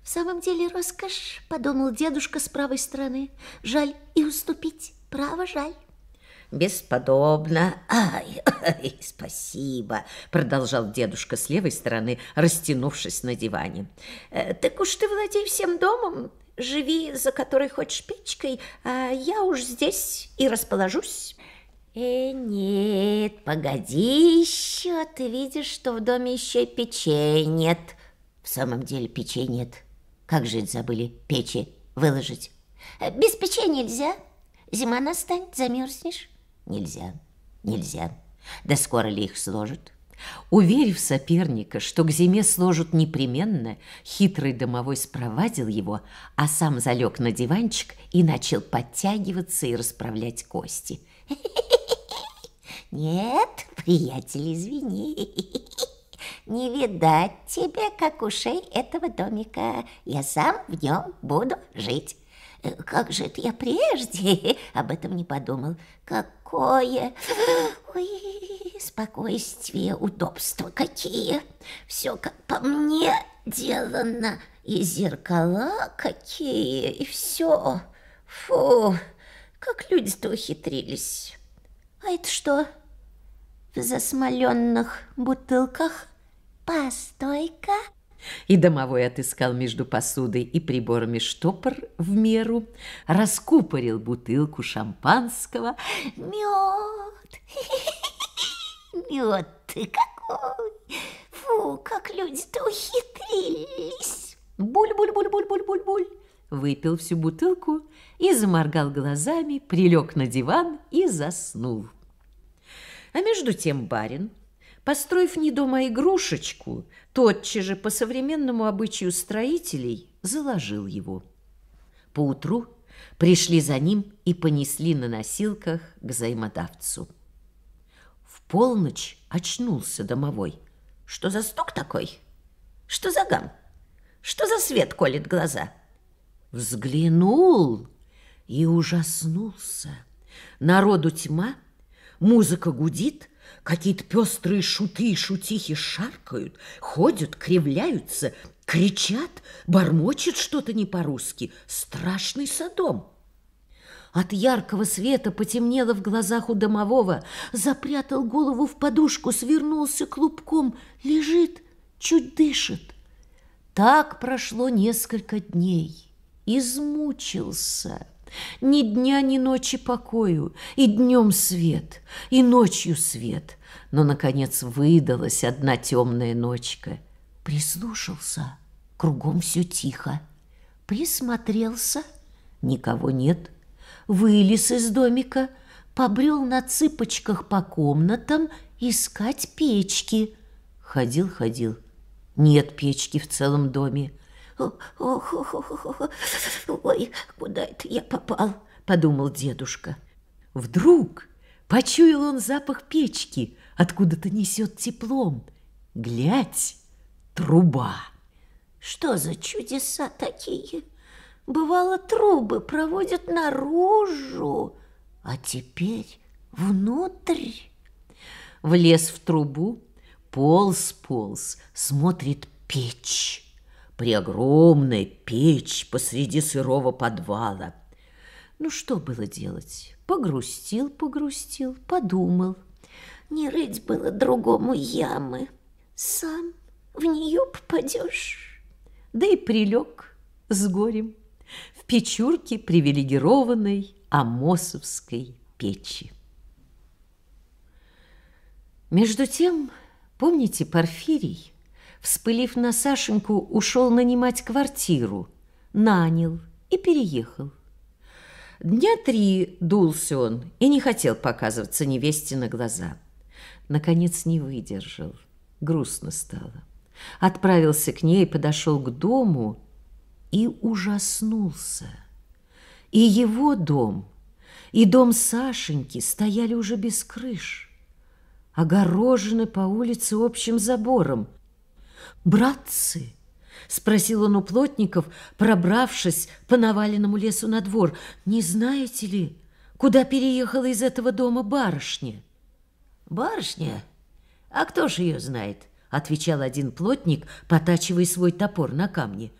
В самом деле роскошь, подумал дедушка с правой стороны. Жаль и уступить, право жаль. Бесподобно. Ай, ай, спасибо, продолжал дедушка с левой стороны, растянувшись на диване. Э, так уж ты владей всем домом, живи за который хочешь печкой, а я уж здесь и расположусь. «Э, нет, погоди еще, ты видишь, что в доме еще печей нет». «В самом деле печей нет. Как жить забыли печи выложить?» э, «Без печей нельзя. Зима настанет, замерзнешь». «Нельзя, нельзя. Да скоро ли их сложат?» Уверив соперника, что к зиме сложат непременно, хитрый домовой спровадил его, а сам залег на диванчик и начал подтягиваться и расправлять кости. «Хе-хе-хе!» Нет, приятель, извини. Не видать тебе, как ушей этого домика. Я сам в нем буду жить. Э, как же это я прежде об этом не подумал. Какое Ой, спокойствие, удобство какие. Все как по мне делано. И зеркала какие, и все. Фу, как люди-то ухитрились. А это что? — в засмоленных бутылках. постойка. И домовой отыскал между посудой и приборами штопор в меру, раскупорил бутылку шампанского. Мед! Мед ты какой! Фу, как люди-то ухитрились! Буль-буль-буль-буль-буль-буль-буль! Выпил всю бутылку и заморгал глазами, прилег на диван и заснул. А между тем барин, построив не дома а игрушечку, тотчас же по современному обычаю строителей заложил его. Поутру пришли за ним и понесли на носилках к взаимодавцу. В полночь очнулся домовой. «Что за стук такой? Что за гам? Что за свет колет глаза?» Взглянул и ужаснулся. Народу тьма — Музыка гудит, какие-то пестрые шуты и шутихи шаркают, ходят, кривляются, кричат, бормочет что-то не по-русски. Страшный садом. От яркого света потемнело в глазах у домового, запрятал голову в подушку, свернулся клубком, лежит, чуть дышит. Так прошло несколько дней. Измучился. Ни дня, ни ночи покою, и днем свет, и ночью свет. Но, наконец, выдалась одна темная ночка. Прислушался, кругом все тихо. Присмотрелся, никого нет. Вылез из домика, побрел на цыпочках по комнатам искать печки. Ходил-ходил, нет печки в целом доме. Ох, ох, ох, ох, ох, ой, куда это я попал? Подумал дедушка. Вдруг почуял он запах печки, откуда-то несет теплом. Глядь, труба. Что за чудеса такие? Бывало, трубы проводят наружу, а теперь внутрь. Влез в трубу, полз-полз, смотрит печь при огромной печь посреди сырого подвала. Ну что было делать? Погрустил, погрустил, подумал. Не рыть было другому ямы. Сам в нее попадешь. Да и прилег с горем в печурке привилегированной Амосовской печи. Между тем, помните, Порфирий вспылив на Сашеньку, ушел нанимать квартиру. Нанял и переехал. Дня три дулся он и не хотел показываться невесте на глаза. Наконец не выдержал. Грустно стало. Отправился к ней, подошел к дому и ужаснулся. И его дом, и дом Сашеньки стояли уже без крыш, огорожены по улице общим забором – «Братцы!» — спросил он у плотников, пробравшись по наваленному лесу на двор. «Не знаете ли, куда переехала из этого дома барышня?» «Барышня? А кто ж ее знает?» — отвечал один плотник, потачивая свой топор на камне.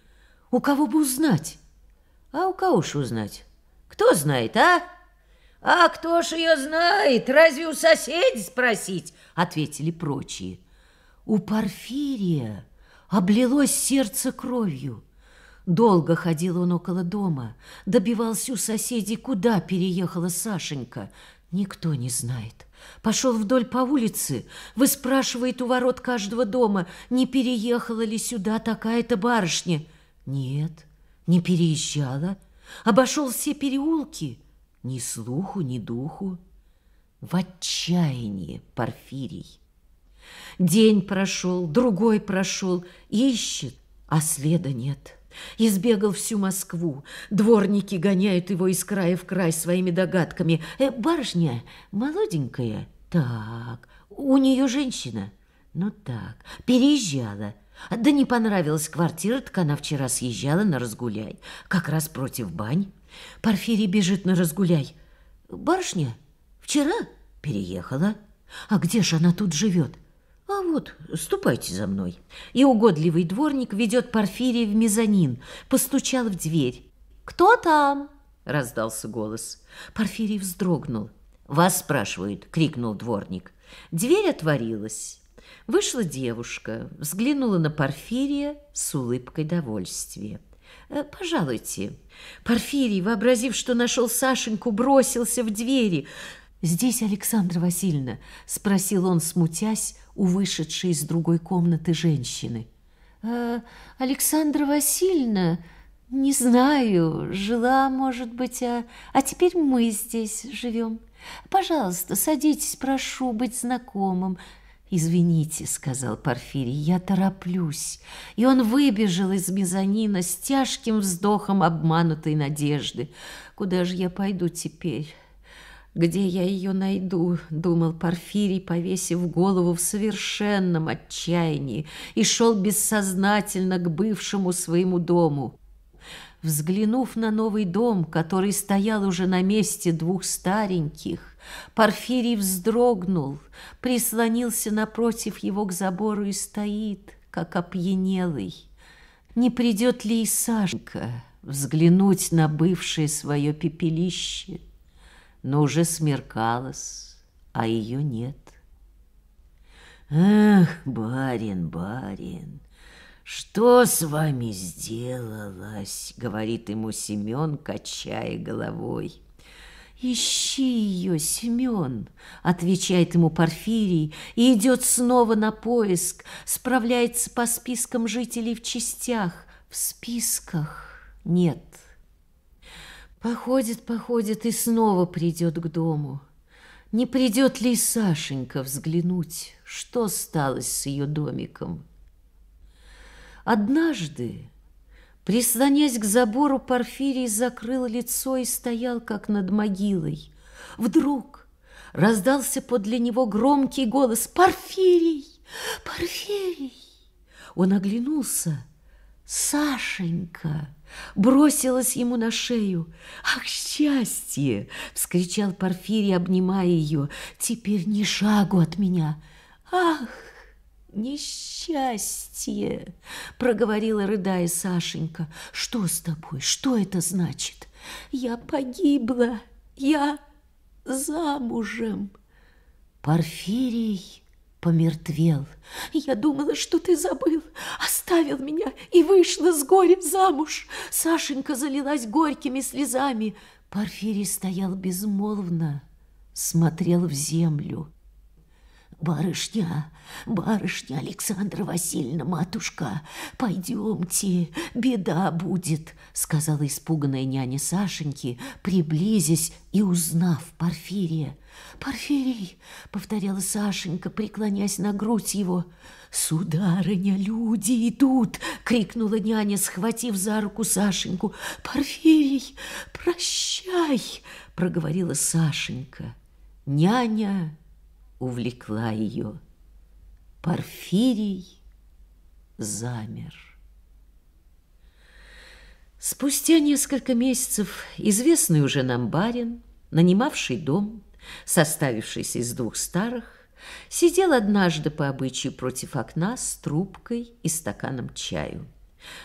«У кого бы узнать?» «А у кого ж узнать? Кто знает, а?» «А кто ж ее знает? Разве у соседей спросить?» — ответили прочие. — у Порфирия облилось сердце кровью. Долго ходил он около дома, добивался у соседей, куда переехала Сашенька. Никто не знает. Пошел вдоль по улице, выспрашивает у ворот каждого дома, не переехала ли сюда такая-то барышня. Нет, не переезжала. Обошел все переулки. Ни слуху, ни духу. В отчаянии Порфирий. День прошел, другой прошел, ищет, а следа нет. Избегал всю Москву. Дворники гоняют его из края в край своими догадками. Э, барышня молоденькая? Так, у нее женщина? Ну так, переезжала. Да не понравилась квартира, так она вчера съезжала на разгуляй. Как раз против бань. Порфирий бежит на разгуляй. Барышня вчера переехала. А где же она тут живет? А вот, ступайте за мной. И угодливый дворник ведет Порфирия в мезонин, постучал в дверь. «Кто там?» – раздался голос. Порфирий вздрогнул. «Вас спрашивают!» – крикнул дворник. Дверь отворилась. Вышла девушка, взглянула на Порфирия с улыбкой довольствия. «Э, «Пожалуйте». Порфирий, вообразив, что нашел Сашеньку, бросился в двери. «Здесь Александра Васильевна?» – спросил он, смутясь, у вышедшей из другой комнаты женщины. «Э, «Александра Васильевна? Не знаю. Жила, может быть, а, а теперь мы здесь живем. Пожалуйста, садитесь, прошу быть знакомым». «Извините», — сказал Порфирий, — «я тороплюсь». И он выбежал из мезонина с тяжким вздохом обманутой надежды. «Куда же я пойду теперь? «Где я ее найду?» — думал Порфирий, повесив голову в совершенном отчаянии, и шел бессознательно к бывшему своему дому. Взглянув на новый дом, который стоял уже на месте двух стареньких, Порфирий вздрогнул, прислонился напротив его к забору и стоит, как опьянелый. Не придет ли и Сашенька взглянуть на бывшее свое пепелище? но уже смеркалось, а ее нет. «Эх, барин, барин, что с вами сделалось?» — говорит ему Семен, качая головой. «Ищи ее, Семен!» — отвечает ему Порфирий и идет снова на поиск, справляется по спискам жителей в частях. В списках нет. Походит, походит и снова придет к дому. Не придет ли Сашенька взглянуть, что стало с ее домиком? Однажды, прислонясь к забору, Порфирий закрыл лицо и стоял, как над могилой. Вдруг раздался подле него громкий голос «Порфирий! Порфирий!» Он оглянулся. «Сашенька!» бросилась ему на шею. «Ах, счастье!» — вскричал Порфирий, обнимая ее. «Теперь ни шагу от меня!» «Ах, несчастье!» — проговорила, рыдая Сашенька. «Что с тобой? Что это значит?» «Я погибла! Я замужем!» Порфирий помертвел. Я думала, что ты забыл, оставил меня и вышла с горем замуж. Сашенька залилась горькими слезами. Порфирий стоял безмолвно, смотрел в землю. «Барышня, барышня Александра Васильевна, матушка, пойдемте, беда будет», сказала испуганная няня Сашеньки, приблизясь и узнав Порфирия. «Порфирий!» — повторяла Сашенька, преклоняясь на грудь его. «Сударыня, люди идут!» — крикнула няня, схватив за руку Сашеньку. «Порфирий, прощай!» — проговорила Сашенька. Няня увлекла ее. Порфирий замер. Спустя несколько месяцев известный уже нам барин, нанимавший дом, составившийся из двух старых, сидел однажды по обычаю против окна с трубкой и стаканом чаю.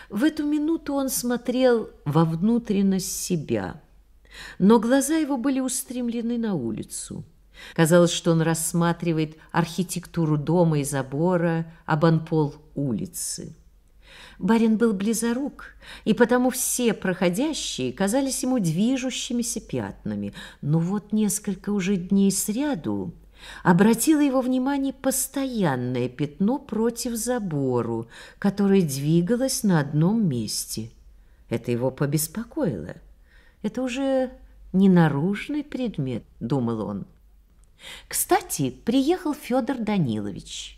В эту минуту он смотрел во внутренность себя, но глаза его были устремлены на улицу. Казалось, что он рассматривает архитектуру дома и забора, абанпол улицы. Барин был близорук, и потому все проходящие казались ему движущимися пятнами. Но вот несколько уже дней сряду обратило его внимание постоянное пятно против забору, которое двигалось на одном месте. Это его побеспокоило. Это уже не наружный предмет, думал он. Кстати, приехал Федор Данилович.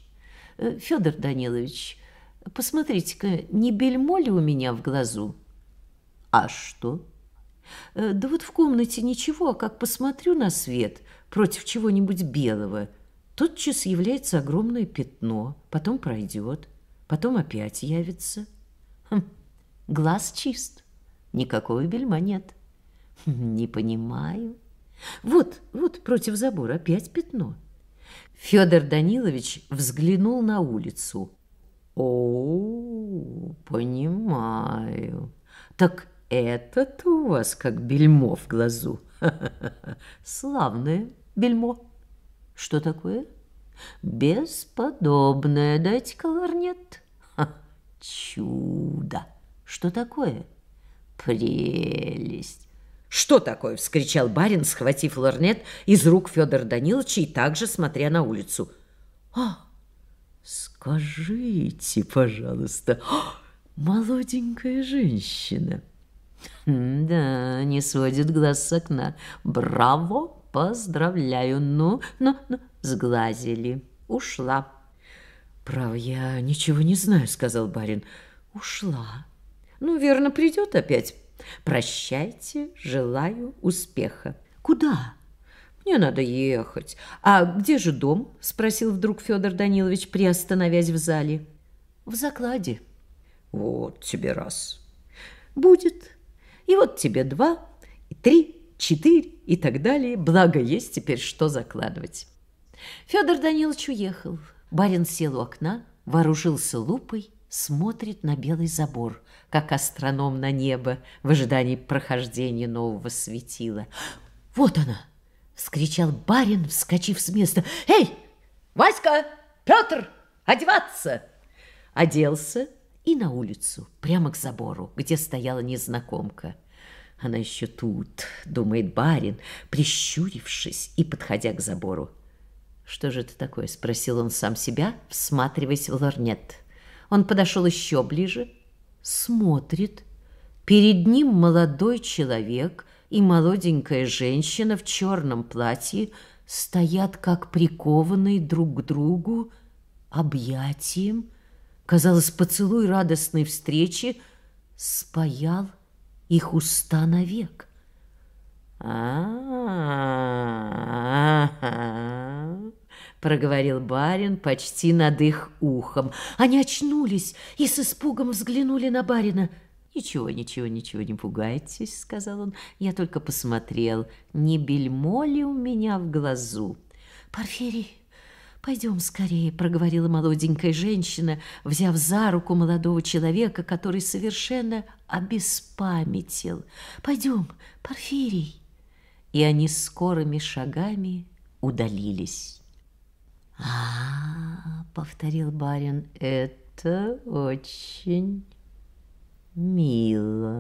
Э, Федор Данилович, Посмотрите-ка, не бельмо ли у меня в глазу? А что? Э, да вот в комнате ничего, а как посмотрю на свет против чего-нибудь белого, тотчас является огромное пятно, потом пройдет, потом опять явится. Хм, глаз чист, никакого бельма нет. Хм, не понимаю. Вот, вот против забора опять пятно. Федор Данилович взглянул на улицу. «О, понимаю. Так этот у вас как бельмо в глазу. Славное бельмо. Что такое? Бесподобное. Дайте кларнет. чудо. Что такое? Прелесть. «Что такое?» – вскричал барин, схватив лорнет из рук Федора Даниловича и также смотря на улицу. «Ах!» «Скажите, пожалуйста, молоденькая женщина». «Да, не сводит глаз с окна. Браво, поздравляю. Ну, ну, ну, сглазили. Ушла». «Прав, я ничего не знаю», — сказал барин. «Ушла. Ну, верно, придет опять. Прощайте, желаю успеха». «Куда?» Мне надо ехать. А где же дом? спросил вдруг Федор Данилович, приостановясь в зале. В закладе. Вот тебе раз. Будет. И вот тебе два, и три, четыре и так далее. Благо есть теперь что закладывать. Федор Данилович уехал. Барин сел у окна, вооружился лупой, смотрит на белый забор, как астроном на небо в ожидании прохождения нового светила. Вот она, вскричал барин, вскочив с места. «Эй, Васька, Петр, одеваться!» Оделся и на улицу, прямо к забору, где стояла незнакомка. Она еще тут, думает барин, прищурившись и подходя к забору. «Что же это такое?» – спросил он сам себя, всматриваясь в лорнет. Он подошел еще ближе, смотрит. Перед ним молодой человек и молоденькая женщина в черном платье стоят как прикованные друг к другу объятием. Казалось, поцелуй радостной встречи спаял их уста навек. а проговорил барин почти над их ухом. Они очнулись и с испугом взглянули на барина — «Ничего, ничего, ничего, не пугайтесь», — сказал он. «Я только посмотрел, не бельмо ли у меня в глазу». «Порфирий, пойдем скорее», — проговорила молоденькая женщина, взяв за руку молодого человека, который совершенно обеспамятил. «Пойдем, Порфирий». И они скорыми шагами удалились. «А-а-а», — повторил барин, — «это очень...» Mila